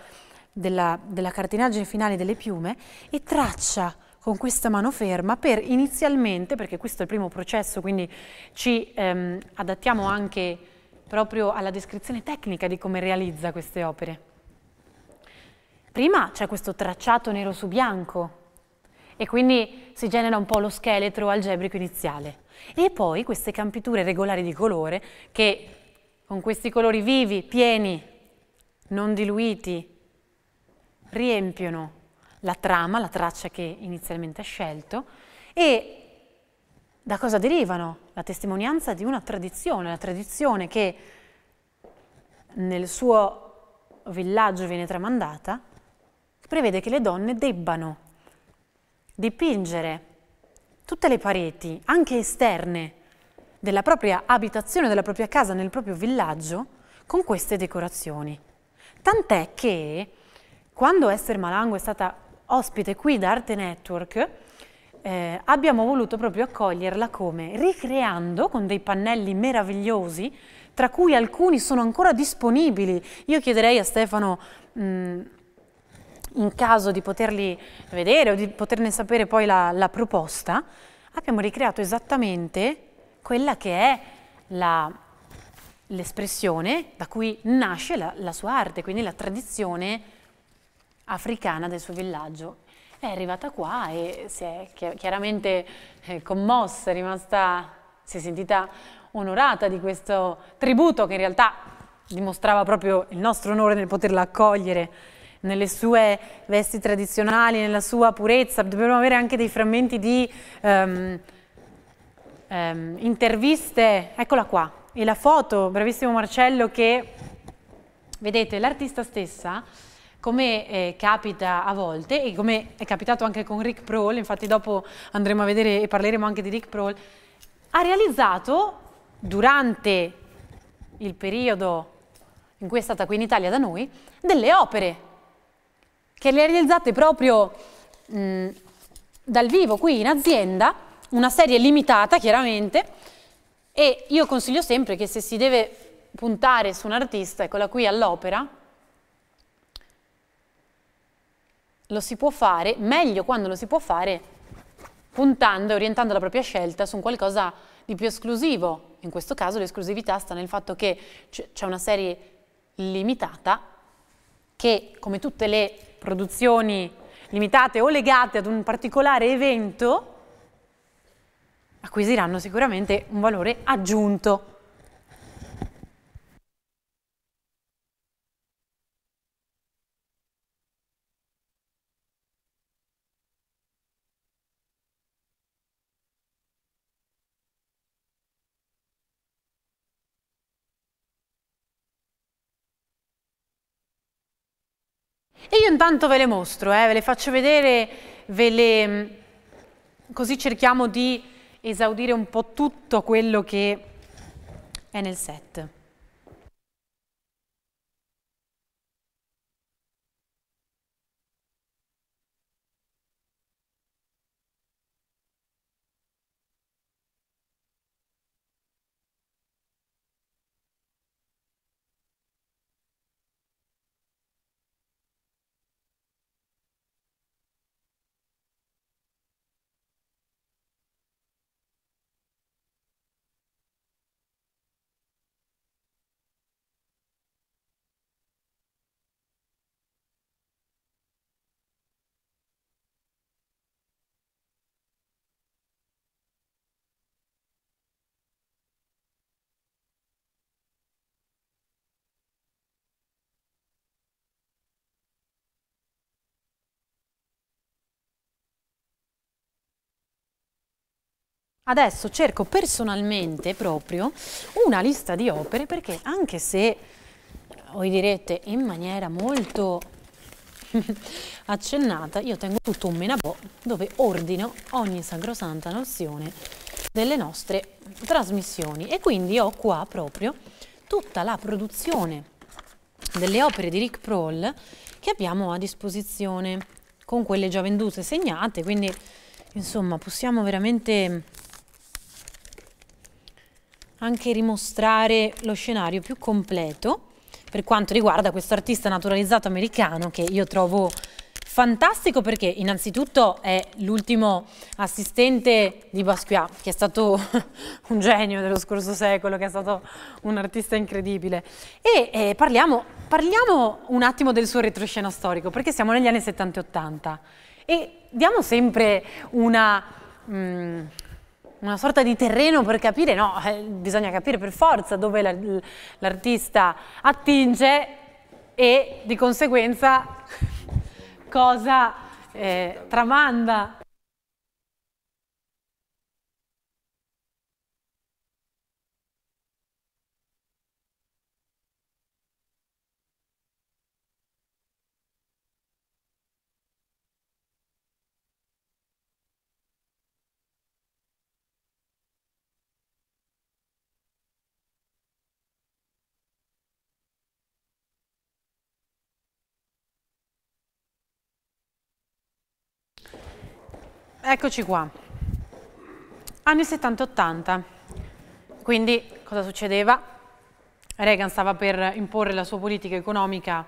della, della cartinaggine finale delle piume e traccia con questa mano ferma per inizialmente, perché questo è il primo processo, quindi ci ehm, adattiamo anche proprio alla descrizione tecnica di come realizza queste opere. Prima c'è questo tracciato nero su bianco e quindi si genera un po' lo scheletro algebrico iniziale. E poi queste campiture regolari di colore che con questi colori vivi, pieni, non diluiti, riempiono la trama, la traccia che inizialmente ha scelto e da cosa derivano? la testimonianza di una tradizione, la tradizione che nel suo villaggio viene tramandata, prevede che le donne debbano dipingere tutte le pareti, anche esterne, della propria abitazione, della propria casa, nel proprio villaggio, con queste decorazioni. Tant'è che quando Esther Malango è stata ospite qui da Arte Network, eh, abbiamo voluto proprio accoglierla come ricreando con dei pannelli meravigliosi, tra cui alcuni sono ancora disponibili. Io chiederei a Stefano... Mh, mm, in caso di poterli vedere o di poterne sapere poi la, la proposta, abbiamo ricreato esattamente quella che è l'espressione da cui nasce la, la sua arte, quindi la tradizione africana del suo villaggio è arrivata qua e si è chiaramente eh, commossa, è rimasta, si è sentita onorata di questo tributo che in realtà dimostrava proprio il nostro onore nel poterla accogliere nelle sue vesti tradizionali, nella sua purezza. Dobbiamo avere anche dei frammenti di um, um, interviste. Eccola qua. E la foto, bravissimo Marcello, che vedete l'artista stessa come eh, capita a volte e come è capitato anche con Rick Prohl, infatti dopo andremo a vedere e parleremo anche di Rick Prohl, ha realizzato durante il periodo in cui è stata qui in Italia da noi, delle opere che le ha realizzate proprio mh, dal vivo qui in azienda, una serie limitata chiaramente, e io consiglio sempre che se si deve puntare su un artista, eccola qui all'opera, lo si può fare, meglio quando lo si può fare puntando e orientando la propria scelta su qualcosa di più esclusivo. In questo caso l'esclusività sta nel fatto che c'è una serie limitata che, come tutte le produzioni limitate o legate ad un particolare evento, acquisiranno sicuramente un valore aggiunto. E io intanto ve le mostro, eh, ve le faccio vedere, ve le, mm, così cerchiamo di esaudire un po' tutto quello che è nel set. Adesso cerco personalmente proprio una lista di opere perché anche se voi direte in maniera molto [laughs] accennata, io tengo tutto un menabò dove ordino ogni sacrosanta nozione delle nostre trasmissioni e quindi ho qua proprio tutta la produzione delle opere di Rick Prohl che abbiamo a disposizione con quelle già vendute segnate, quindi insomma possiamo veramente anche rimostrare lo scenario più completo per quanto riguarda questo artista naturalizzato americano che io trovo fantastico perché innanzitutto è l'ultimo assistente di Basquiat che è stato [laughs] un genio dello scorso secolo, che è stato un artista incredibile e eh, parliamo, parliamo un attimo del suo retroscena storico perché siamo negli anni 70 e 80 e diamo sempre una... Mh, mm, una sorta di terreno per capire, no, eh, bisogna capire per forza dove l'artista attinge e di conseguenza [laughs] cosa eh, tramanda. Eccoci qua, anni 70-80, quindi cosa succedeva? Reagan stava per imporre la sua politica economica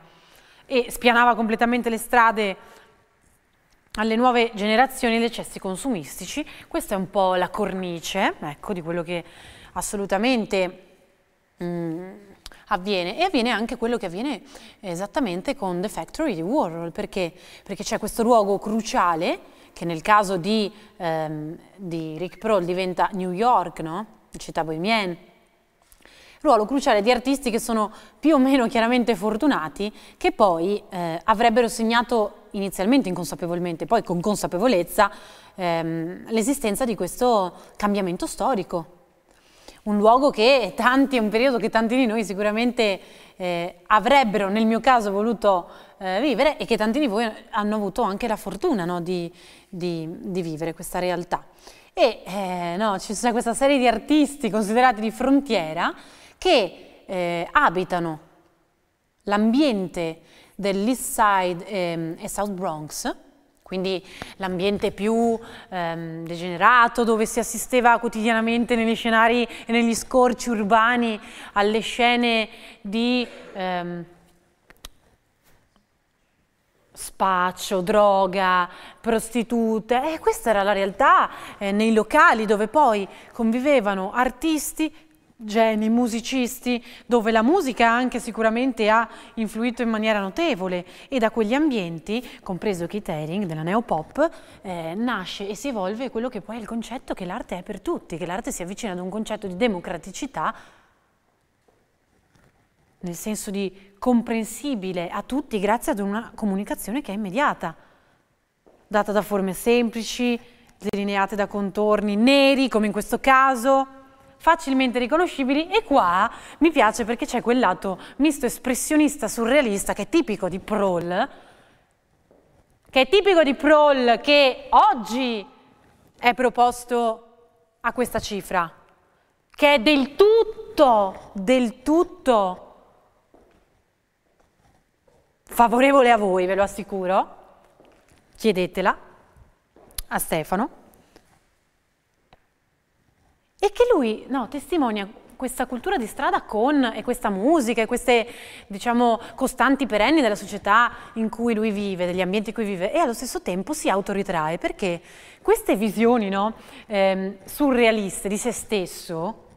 e spianava completamente le strade alle nuove generazioni degli eccessi consumistici. Questa è un po' la cornice ecco, di quello che assolutamente mh, mm, avviene e avviene anche quello che avviene esattamente con The Factory di Warhol perché c'è questo luogo cruciale che nel caso di, ehm, di Rick Prohl diventa New York, no? città bohemienne, ruolo cruciale di artisti che sono più o meno chiaramente fortunati, che poi eh, avrebbero segnato inizialmente inconsapevolmente, poi con consapevolezza, ehm, l'esistenza di questo cambiamento storico. Un luogo che tanti, un periodo che tanti di noi sicuramente eh, avrebbero, nel mio caso, voluto eh, vivere e che tanti di voi hanno avuto anche la fortuna no, di, di, di, vivere questa realtà. E eh, no, ci sono questa serie di artisti considerati di frontiera che eh, abitano l'ambiente dell'East Side ehm, e South Bronx, quindi l'ambiente più ehm, degenerato dove si assisteva quotidianamente negli scenari e negli scorci urbani alle scene di ehm, spaccio, droga, prostitute. E eh, questa era la realtà eh, nei locali dove poi convivevano artisti, geni, musicisti, dove la musica anche sicuramente ha influito in maniera notevole e da quegli ambienti, compreso catering della neopop, eh, nasce e si evolve quello che poi è il concetto che l'arte è per tutti, che l'arte si avvicina ad un concetto di democraticità nel senso di comprensibile a tutti grazie ad una comunicazione che è immediata, data da forme semplici, delineate da contorni neri, come in questo caso, facilmente riconoscibili e qua mi piace perché c'è quel lato misto espressionista surrealista che è tipico di Proll, che è tipico di Proll che oggi è proposto a questa cifra, che è del tutto, del tutto favorevole a voi, ve lo assicuro, chiedetela a Stefano, e che lui no, testimonia questa cultura di strada con e questa musica e queste diciamo, costanti perenni della società in cui lui vive, degli ambienti in cui vive e allo stesso tempo si autoritrae perché queste visioni no, ehm, surrealiste di se stesso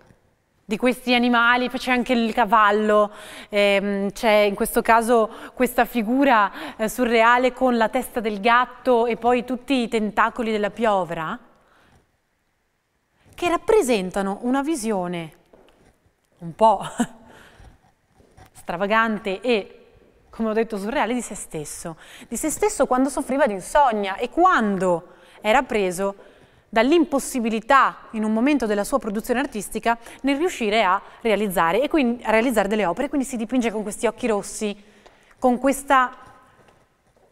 di questi animali, poi c'è anche il cavallo, ehm, c'è in questo caso questa figura eh, surreale con la testa del gatto e poi tutti i tentacoli della piovra, che rappresentano una visione un po' [laughs] stravagante e, come ho detto, surreale di se stesso, di se stesso quando soffriva di insonnia e quando era preso dall'impossibilità in un momento della sua produzione artistica nel riuscire a realizzare, e quindi, a realizzare delle opere, quindi si dipinge con questi occhi rossi, con questa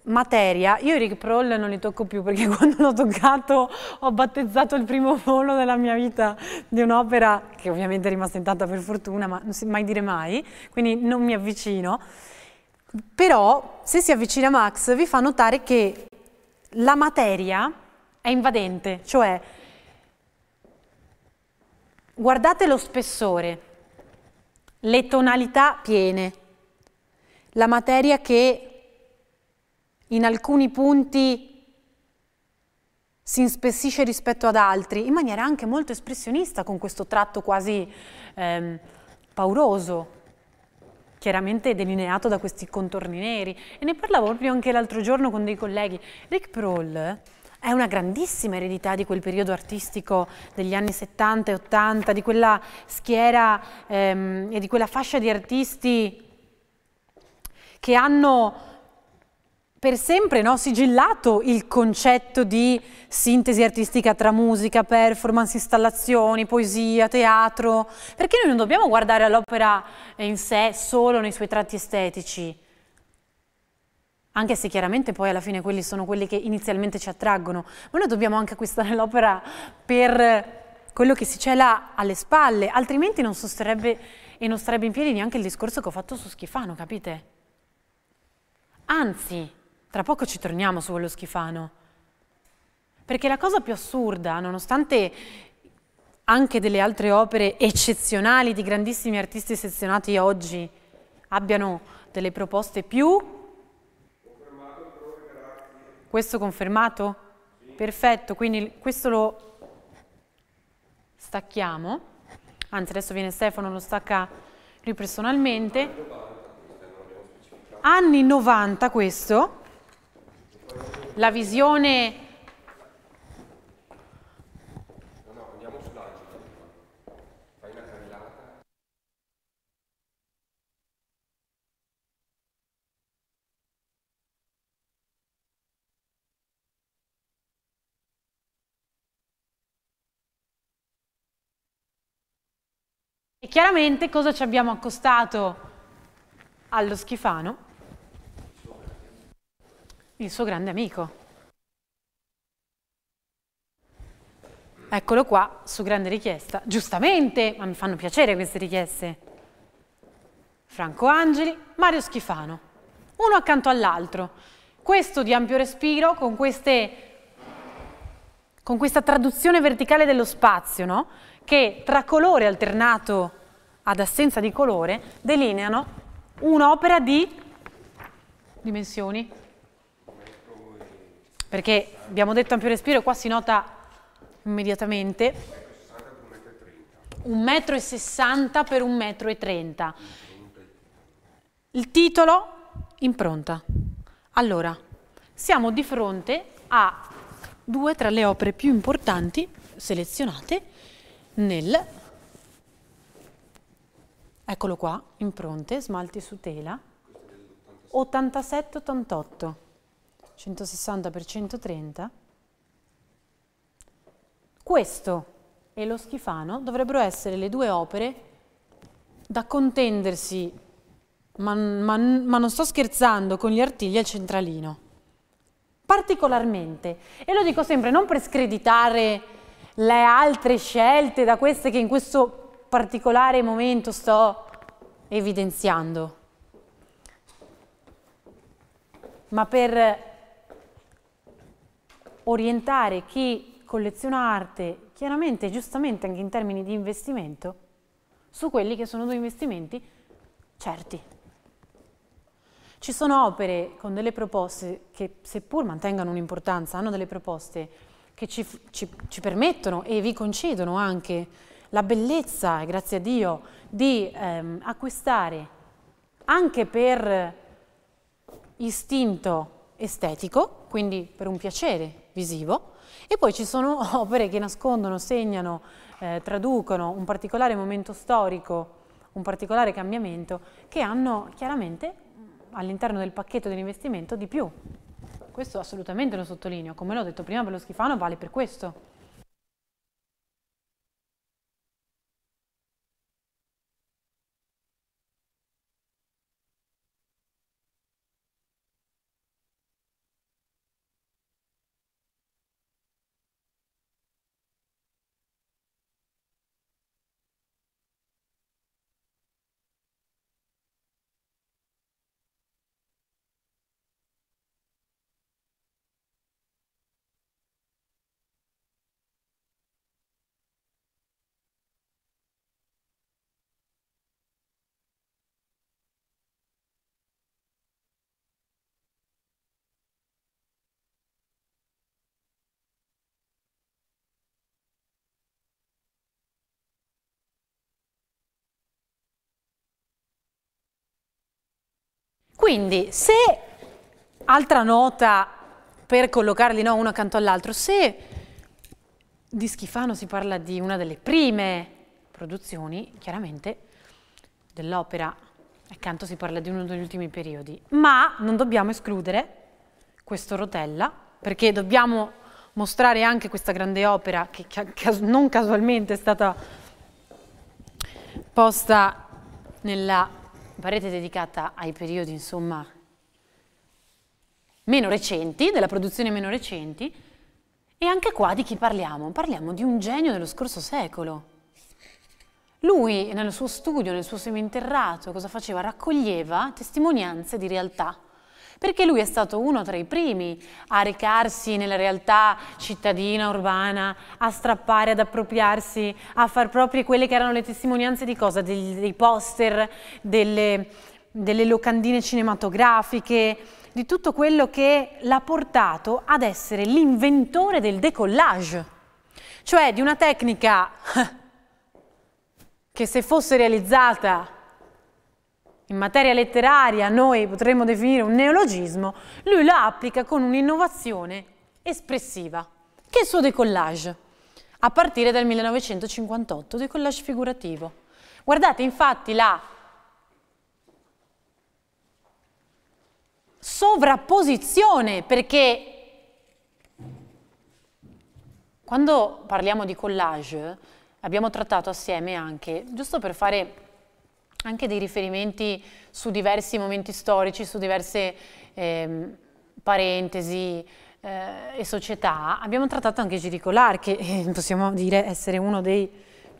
materia. Io i Rick Proll non li tocco più perché [laughs] quando l'ho toccato ho battezzato il primo volo della mia vita di un'opera che ovviamente è rimasta intatta per fortuna, ma non si mai dire mai, quindi non mi avvicino. Però se si avvicina Max vi fa notare che la materia è invadente, cioè guardate lo spessore, le tonalità piene, la materia che in alcuni punti si inspessisce rispetto ad altri, in maniera anche molto espressionista, con questo tratto quasi ehm, pauroso, chiaramente delineato da questi contorni neri. E ne parlavo proprio anche l'altro giorno con dei colleghi. Rick Proll è una grandissima eredità di quel periodo artistico degli anni 70 e 80, di quella schiera ehm, e di quella fascia di artisti che hanno per sempre no, sigillato il concetto di sintesi artistica tra musica, performance, installazioni, poesia, teatro, perché noi non dobbiamo guardare all'opera in sé solo nei suoi tratti estetici, anche se chiaramente poi alla fine quelli sono quelli che inizialmente ci attraggono, ma noi dobbiamo anche acquistare [laughs] l'opera per quello che si cela alle spalle, altrimenti non sosterrebbe e non starebbe in piedi neanche il discorso che ho fatto su Schifano, capite? Anzi, tra poco ci torniamo su quello Schifano. Perché la cosa più assurda, nonostante anche delle altre opere eccezionali di grandissimi artisti sezionati oggi abbiano delle proposte più questo confermato? Sì. Perfetto, quindi questo lo stacchiamo. Anzi, adesso viene Stefano, lo stacca lui personalmente. Anni 90 questo. La visione chiaramente cosa ci abbiamo accostato allo schifano? Il suo grande amico. Eccolo qua, su grande richiesta. Giustamente, ma mi fanno piacere queste richieste. Franco Angeli, Mario Schifano, uno accanto all'altro. Questo di ampio respiro, con, queste, con questa traduzione verticale dello spazio, no? che tra colore alternato ad assenza di colore delineano un'opera di dimensioni. Perché abbiamo detto ampio respiro, qua si nota immediatamente. 1,60 m per 1,30 m. Il titolo, impronta. Allora, siamo di fronte a due tra le opere più importanti selezionate nel Eccolo qua, impronte, smalti su tela. 87-88, 160 x 130. Questo e lo schifano dovrebbero essere le due opere da contendersi, ma, ma, ma non sto scherzando, con gli artigli al centralino particolarmente, e lo dico sempre non per screditare le altre scelte da queste che in questo particolare momento sto evidenziando, ma per orientare chi colleziona arte, chiaramente e giustamente anche in termini di investimento, su quelli che sono due investimenti certi. Ci sono opere con delle proposte che seppur mantengano un'importanza, hanno delle proposte che ci, ci, ci permettono e vi concedono anche la bellezza, grazie a Dio, di ehm, acquistare anche per istinto estetico, quindi per un piacere visivo, e poi ci sono [laughs] opere che nascondono, segnano, eh, traducono un particolare momento storico, un particolare cambiamento, che hanno chiaramente mm, all'interno del pacchetto dell'investimento di più. Questo assolutamente lo sottolineo, come l'ho detto prima per lo schifano vale per questo. Quindi se, altra nota per collocarli no, uno accanto all'altro, se di Schifano si parla di una delle prime produzioni, chiaramente, dell'opera, accanto si parla di uno degli ultimi periodi, ma non dobbiamo escludere questo Rotella, perché dobbiamo mostrare anche questa grande opera che non casualmente è stata posta nella parete dedicata ai periodi, insomma, meno recenti, della produzione meno recenti, e anche qua di chi parliamo? Parliamo di un genio dello scorso secolo. Lui, nel suo studio, nel suo seminterrato, cosa faceva? Raccoglieva testimonianze di realtà perché lui è stato uno tra i primi a recarsi nella realtà cittadina, urbana, a strappare, ad appropriarsi, a far proprie quelle che erano le testimonianze di cosa? Dei, dei poster, delle, delle locandine cinematografiche, di tutto quello che l'ha portato ad essere l'inventore del decollage, cioè di una tecnica [laughs] che se fosse realizzata in materia letteraria noi potremmo definire un neologismo, lui la applica con un'innovazione espressiva, che è il suo decollage, a partire dal 1958, decollage figurativo. Guardate infatti la sovrapposizione, perché quando parliamo di collage abbiamo trattato assieme anche, giusto per fare anche dei riferimenti su diversi momenti storici, su diverse ehm, parentesi eh, e società. Abbiamo trattato anche Giri Colar, che eh, possiamo dire essere uno dei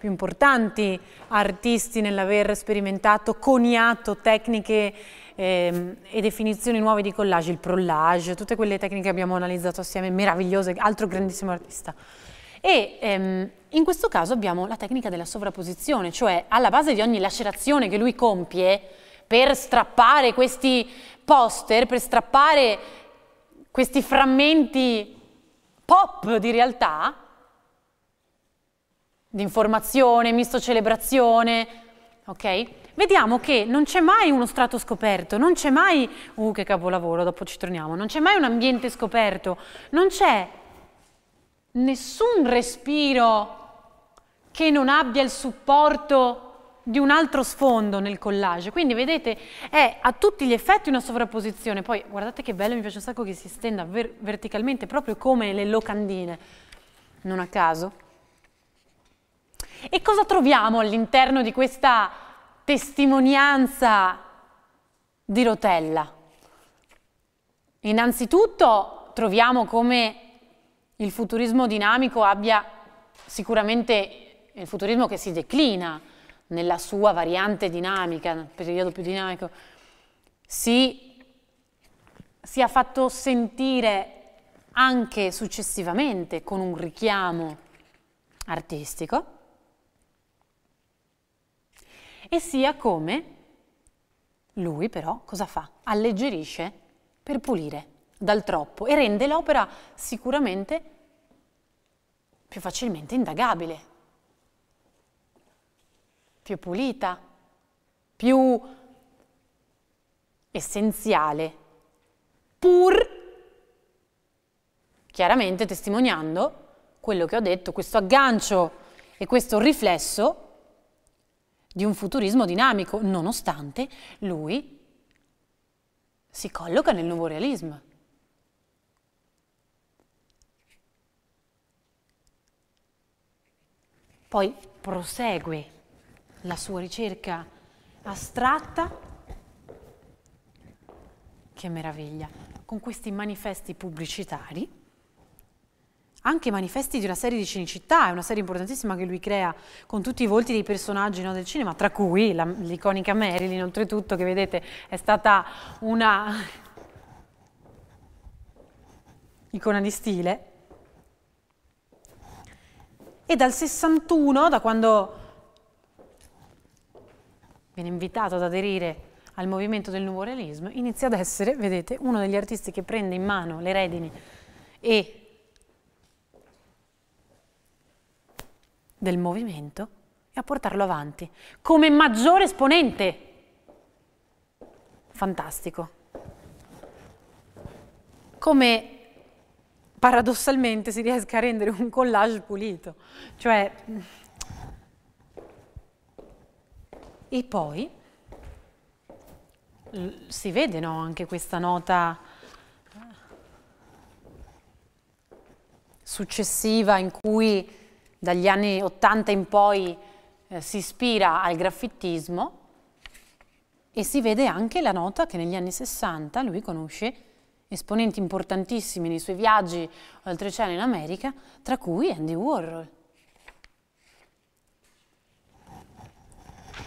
più importanti artisti nell'aver sperimentato, coniato tecniche ehm, e definizioni nuove di collage, il prollage, tutte quelle tecniche che abbiamo analizzato assieme, meravigliose, altro grandissimo artista. E ehm, in questo caso abbiamo la tecnica della sovrapposizione, cioè alla base di ogni lacerazione che lui compie per strappare questi poster, per strappare questi frammenti pop di realtà, di informazione, misto celebrazione, ok? Vediamo che non c'è mai uno strato scoperto, non c'è mai, uh che capolavoro, dopo ci torniamo, non c'è mai un ambiente scoperto, non c'è nessun respiro che non abbia il supporto di un altro sfondo nel collage. Quindi vedete, è a tutti gli effetti una sovrapposizione. Poi guardate che bello, mi piace un sacco che si stenda ver verticalmente, proprio come le locandine, non a caso. E cosa troviamo all'interno di questa testimonianza di Rotella? Innanzitutto troviamo come il futurismo dinamico abbia sicuramente, il futurismo che si declina nella sua variante dinamica, nel periodo più dinamico, si sia fatto sentire anche successivamente con un richiamo artistico e sia come lui però cosa fa? Alleggerisce per pulire dal troppo e rende l'opera sicuramente più facilmente indagabile, più pulita, più essenziale, pur chiaramente testimoniando quello che ho detto, questo aggancio e questo riflesso di un futurismo dinamico, nonostante lui si colloca nel nuovo realismo. Poi prosegue la sua ricerca astratta. Che meraviglia! Con questi manifesti pubblicitari anche manifesti di una serie di cinicità, è una serie importantissima che lui crea con tutti i volti dei personaggi no, del cinema, tra cui l'iconica Marilyn, oltretutto, che vedete è stata una [laughs] icona di stile. E dal 61, da quando viene invitato ad aderire al movimento del nuovo realismo, inizia ad essere, vedete, uno degli artisti che prende in mano le redini del movimento e a portarlo avanti come maggiore esponente. Fantastico. Come paradossalmente si riesca a rendere un collage pulito. Cioè... E poi si vede no, anche questa nota successiva in cui dagli anni 80 in poi eh, si ispira al graffittismo e si vede anche la nota che negli anni 60 lui conosce esponenti importantissimi nei suoi viaggi oltreoceano in America, tra cui Andy Warhol.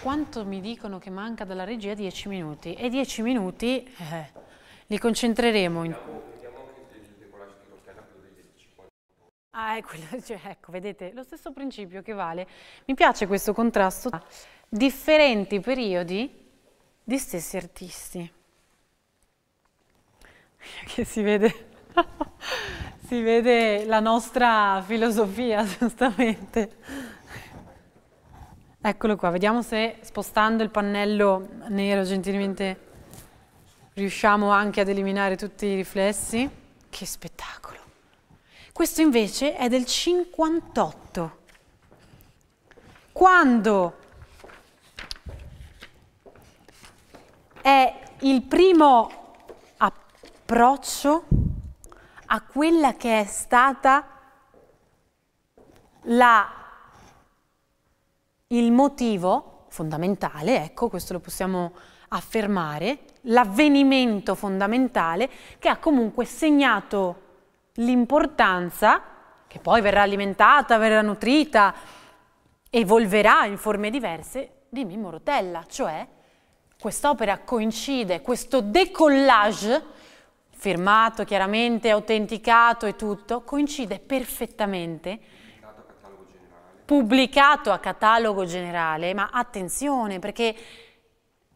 Quanto mi dicono che manca dalla regia? 10 minuti. E 10 minuti eh, li concentreremo in... Ah, ecco, [laughs] cioè, ecco, vedete, lo stesso principio che vale. Mi piace questo contrasto tra differenti periodi di stessi artisti. [laughs] che si vede, [laughs] si vede la nostra filosofia [laughs] giustamente. Eccolo qua, vediamo se spostando il pannello nero gentilmente riusciamo anche ad eliminare tutti i riflessi. Che spettacolo! Questo invece è del 58. Quando è il primo approccio a quella che è stata la, il motivo fondamentale, ecco, questo lo possiamo affermare, l'avvenimento fondamentale che ha comunque segnato l'importanza, che poi verrà alimentata, verrà nutrita, evolverà in forme diverse, di Mimmo Rotella, cioè quest'opera coincide, questo decollage firmato chiaramente, autenticato e tutto, coincide perfettamente pubblicato a catalogo generale, ma attenzione perché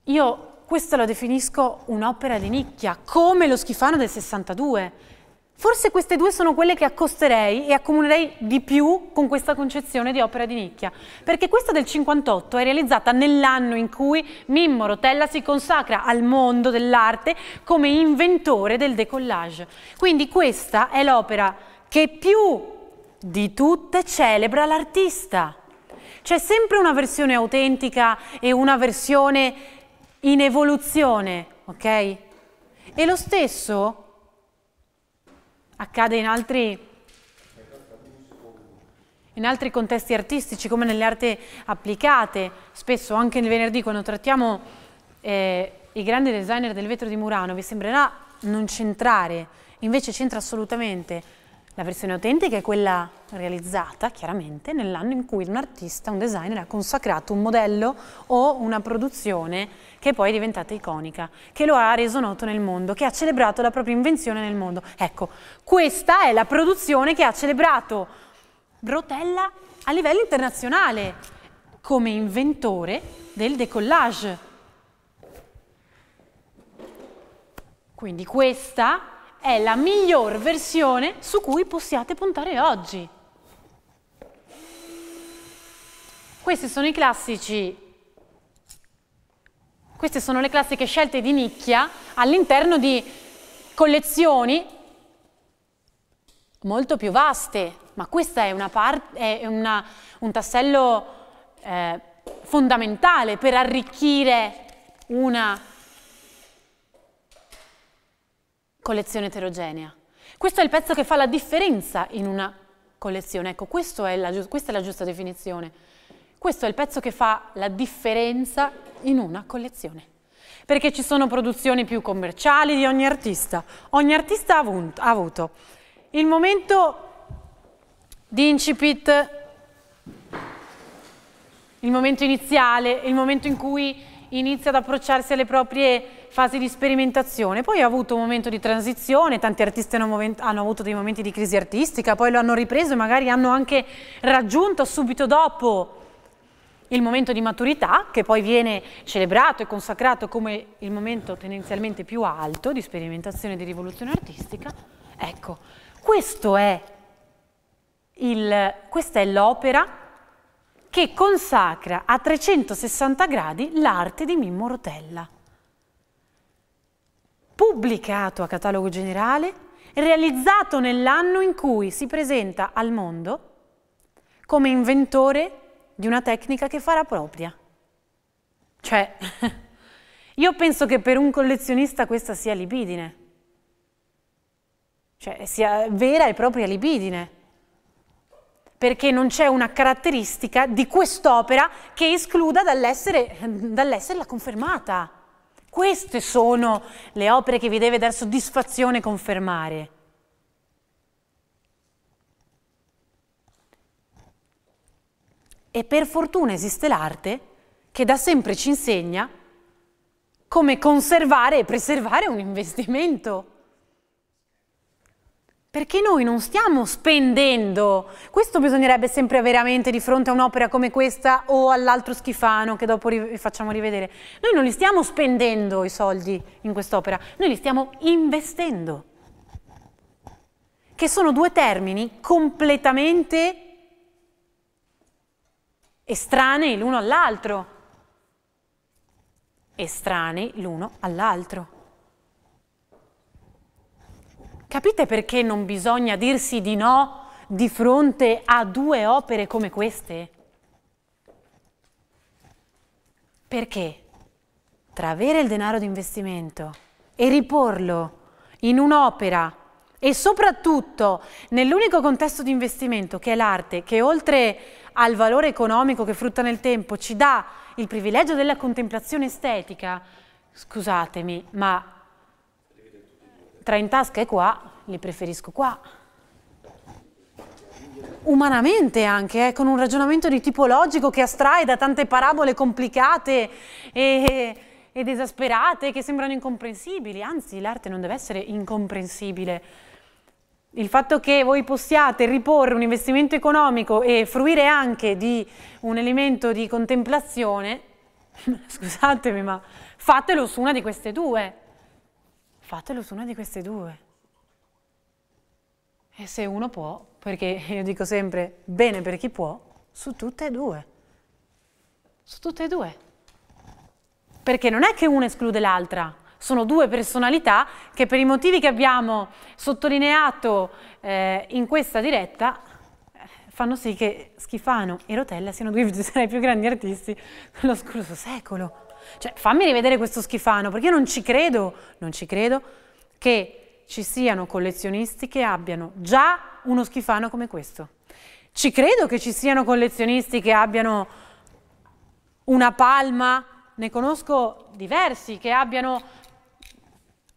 io questo lo definisco un'opera di nicchia, come lo schifano del 62, Forse queste due sono quelle che accosterei e accomunerei di più con questa concezione di opera di nicchia, perché questa del 58 è realizzata nell'anno in cui Mimmo Rotella si consacra al mondo dell'arte come inventore del decollage. Quindi questa è l'opera che più di tutte celebra l'artista. C'è sempre una versione autentica e una versione in evoluzione, ok? E lo stesso accade in altri, in altri contesti artistici come nelle arti applicate, spesso anche nel venerdì quando trattiamo eh, i grandi designer del vetro di Murano vi sembrerà non c'entrare, invece c'entra assolutamente. La versione autentica è quella realizzata, chiaramente, nell'anno in cui un artista, un designer ha consacrato un modello o una produzione che poi è diventata iconica, che lo ha reso noto nel mondo, che ha celebrato la propria invenzione nel mondo. Ecco, questa è la produzione che ha celebrato Rotella a livello internazionale come inventore del decollage. Quindi questa è la miglior versione su cui possiate puntare oggi. Questi sono i classici queste sono le classiche scelte di nicchia all'interno di collezioni molto più vaste, ma questo è, una è una, un tassello eh, fondamentale per arricchire una collezione eterogenea. Questo è il pezzo che fa la differenza in una collezione, ecco, è la, questa è la giusta definizione. Questo è il pezzo che fa la differenza in una collezione. Perché ci sono produzioni più commerciali di ogni artista. Ogni artista ha, avuto, ha avuto il momento di incipit, il momento iniziale, il momento in cui inizia ad approcciarsi alle proprie fasi di sperimentazione. Poi ha avuto un momento di transizione, tanti artisti hanno, hanno, avuto dei momenti di crisi artistica, poi lo hanno ripreso e magari hanno anche raggiunto subito dopo il momento di maturità, che poi viene celebrato e consacrato come il momento tendenzialmente più alto di sperimentazione e di rivoluzione artistica. Ecco, è il, questa è l'opera che consacra a 360 gradi l'arte di Mimmo Rotella. Pubblicato a catalogo generale, realizzato nell'anno in cui si presenta al mondo come inventore di una tecnica che farà propria. Cioè, [laughs] io penso che per un collezionista questa sia libidine, cioè sia vera e propria libidine, perché non c'è una caratteristica di quest'opera che escluda dall'essere, dall'esserla confermata. Queste sono le opere che vi deve dar soddisfazione confermare. E per fortuna esiste l'arte che da sempre ci insegna come conservare e preservare un investimento. Perché noi non stiamo spendendo. Questo bisognerebbe sempre avere a mente di fronte a un'opera come questa o all'altro schifano che dopo vi facciamo rivedere. Noi non li stiamo spendendo i soldi in quest'opera, noi li stiamo investendo. Che sono due termini completamente diversi estranei l'uno all'altro, estranei l'uno all'altro. Capite perché non bisogna dirsi di no di fronte a due opere come queste? Perché tra avere il denaro di investimento e riporlo in un'opera e soprattutto nell'unico contesto di investimento che è l'arte, che oltre al valore economico che frutta nel tempo, ci dà il privilegio della contemplazione estetica, scusatemi, ma tra in tasca e qua, li preferisco qua. Umanamente anche, eh, con un ragionamento di tipo logico che astrae da tante parabole complicate e, ed esasperate che sembrano incomprensibili, anzi l'arte non deve essere incomprensibile il fatto che voi possiate riporre un investimento economico e fruire anche di un elemento di contemplazione, [laughs] scusatemi ma fatelo su una di queste due, fatelo su una di queste due. E se uno può, perché io dico sempre bene per chi può, su tutte e due. Su tutte e due. Perché non è che una esclude l'altra, sono due personalità che per i motivi che abbiamo sottolineato eh, in questa diretta eh, fanno sì che Schifano e Rotella siano [laughs] due dei più grandi artisti dello scorso secolo. Cioè, fammi rivedere questo Schifano, perché io non ci credo, non ci credo che ci siano collezionisti che abbiano già uno Schifano come questo. Ci credo che ci siano collezionisti che abbiano una palma, ne conosco diversi, che abbiano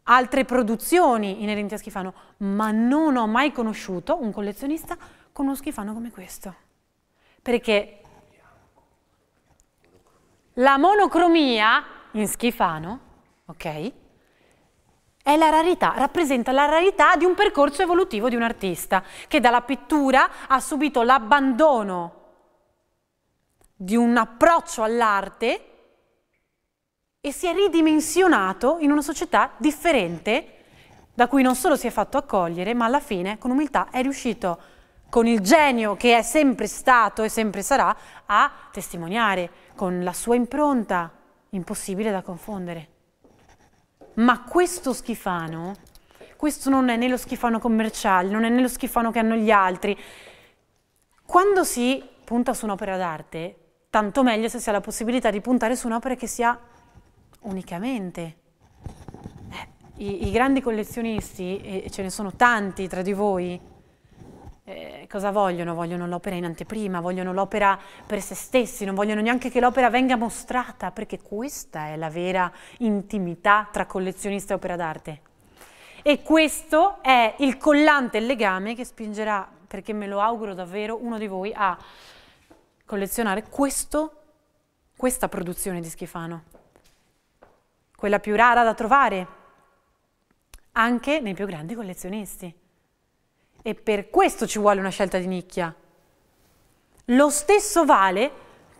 altre produzioni inerenti a Schifano, ma non ho mai conosciuto un collezionista con uno Schifano come questo. Perché la monocromia in Schifano, ok? È la rarità, rappresenta la rarità di un percorso evolutivo di un artista che dalla pittura ha subito l'abbandono di un approccio all'arte e si è ridimensionato in una società differente da cui non solo si è fatto accogliere, ma alla fine con umiltà è riuscito, con il genio che è sempre stato e sempre sarà, a testimoniare con la sua impronta, impossibile da confondere. Ma questo schifano, questo non è nello schifano commerciale, non è nello schifano che hanno gli altri. Quando si punta su un'opera d'arte, tanto meglio se si ha la possibilità di puntare su un'opera che sia unicamente. Eh, i, i, grandi collezionisti, e ce ne sono tanti tra di voi, eh, cosa vogliono? Vogliono l'opera in anteprima, vogliono l'opera per se stessi, non vogliono neanche che l'opera venga mostrata, perché questa è la vera intimità tra collezionista e opera d'arte. E questo è il collante, il legame che spingerà, perché me lo auguro davvero, uno di voi a collezionare questo, questa produzione di Schifano quella più rara da trovare, anche nei più grandi collezionisti. E per questo ci vuole una scelta di nicchia. Lo stesso vale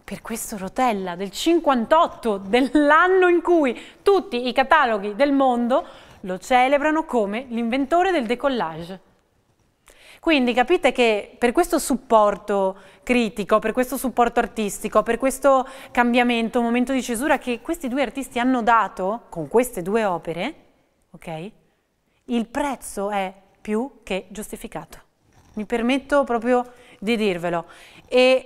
per questo rotella del 58, dell'anno in cui tutti i cataloghi del mondo lo celebrano come l'inventore del décollage. Quindi capite che per questo supporto critico, per questo supporto artistico, per questo cambiamento, momento di cesura che questi due artisti hanno dato con queste due opere, ok? Il prezzo è più che giustificato. Mi permetto proprio di dirvelo e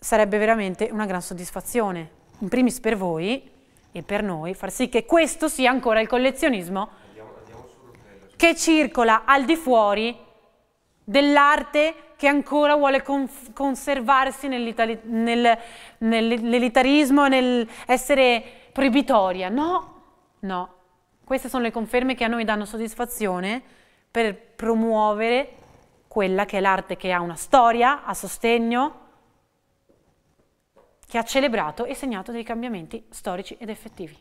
sarebbe veramente una gran soddisfazione, in primis per voi e per noi, far sì che questo sia ancora il collezionismo che circola al di fuori dell'arte che ancora vuole conservarsi nell'elitarismo, nel essere proibitoria. No, no. Queste sono le conferme che a noi danno soddisfazione per promuovere quella che è l'arte che ha una storia a sostegno, che ha celebrato e segnato dei cambiamenti storici ed effettivi.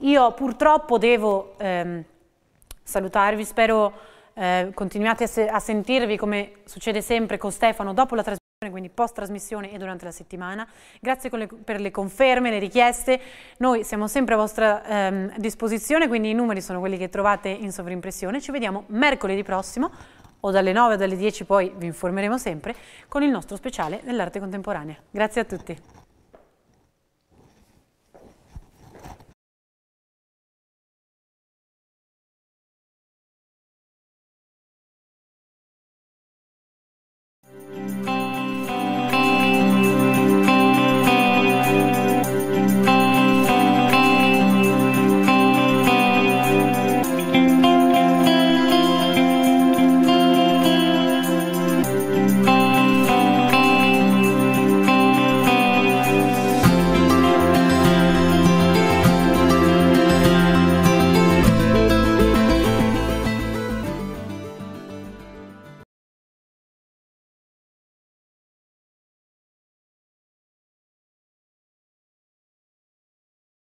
Io purtroppo devo ehm, salutarvi, spero eh, continuate a, se a sentirvi come succede sempre con Stefano dopo la trasmissione quindi post trasmissione e durante la settimana. Grazie le, per le conferme, le richieste. Noi siamo sempre a vostra ehm, disposizione, quindi i numeri sono quelli che trovate in sovrimpressione. Ci vediamo mercoledì prossimo o dalle 9 o dalle 10 poi vi informeremo sempre con il nostro speciale dell'arte contemporanea. Grazie a tutti.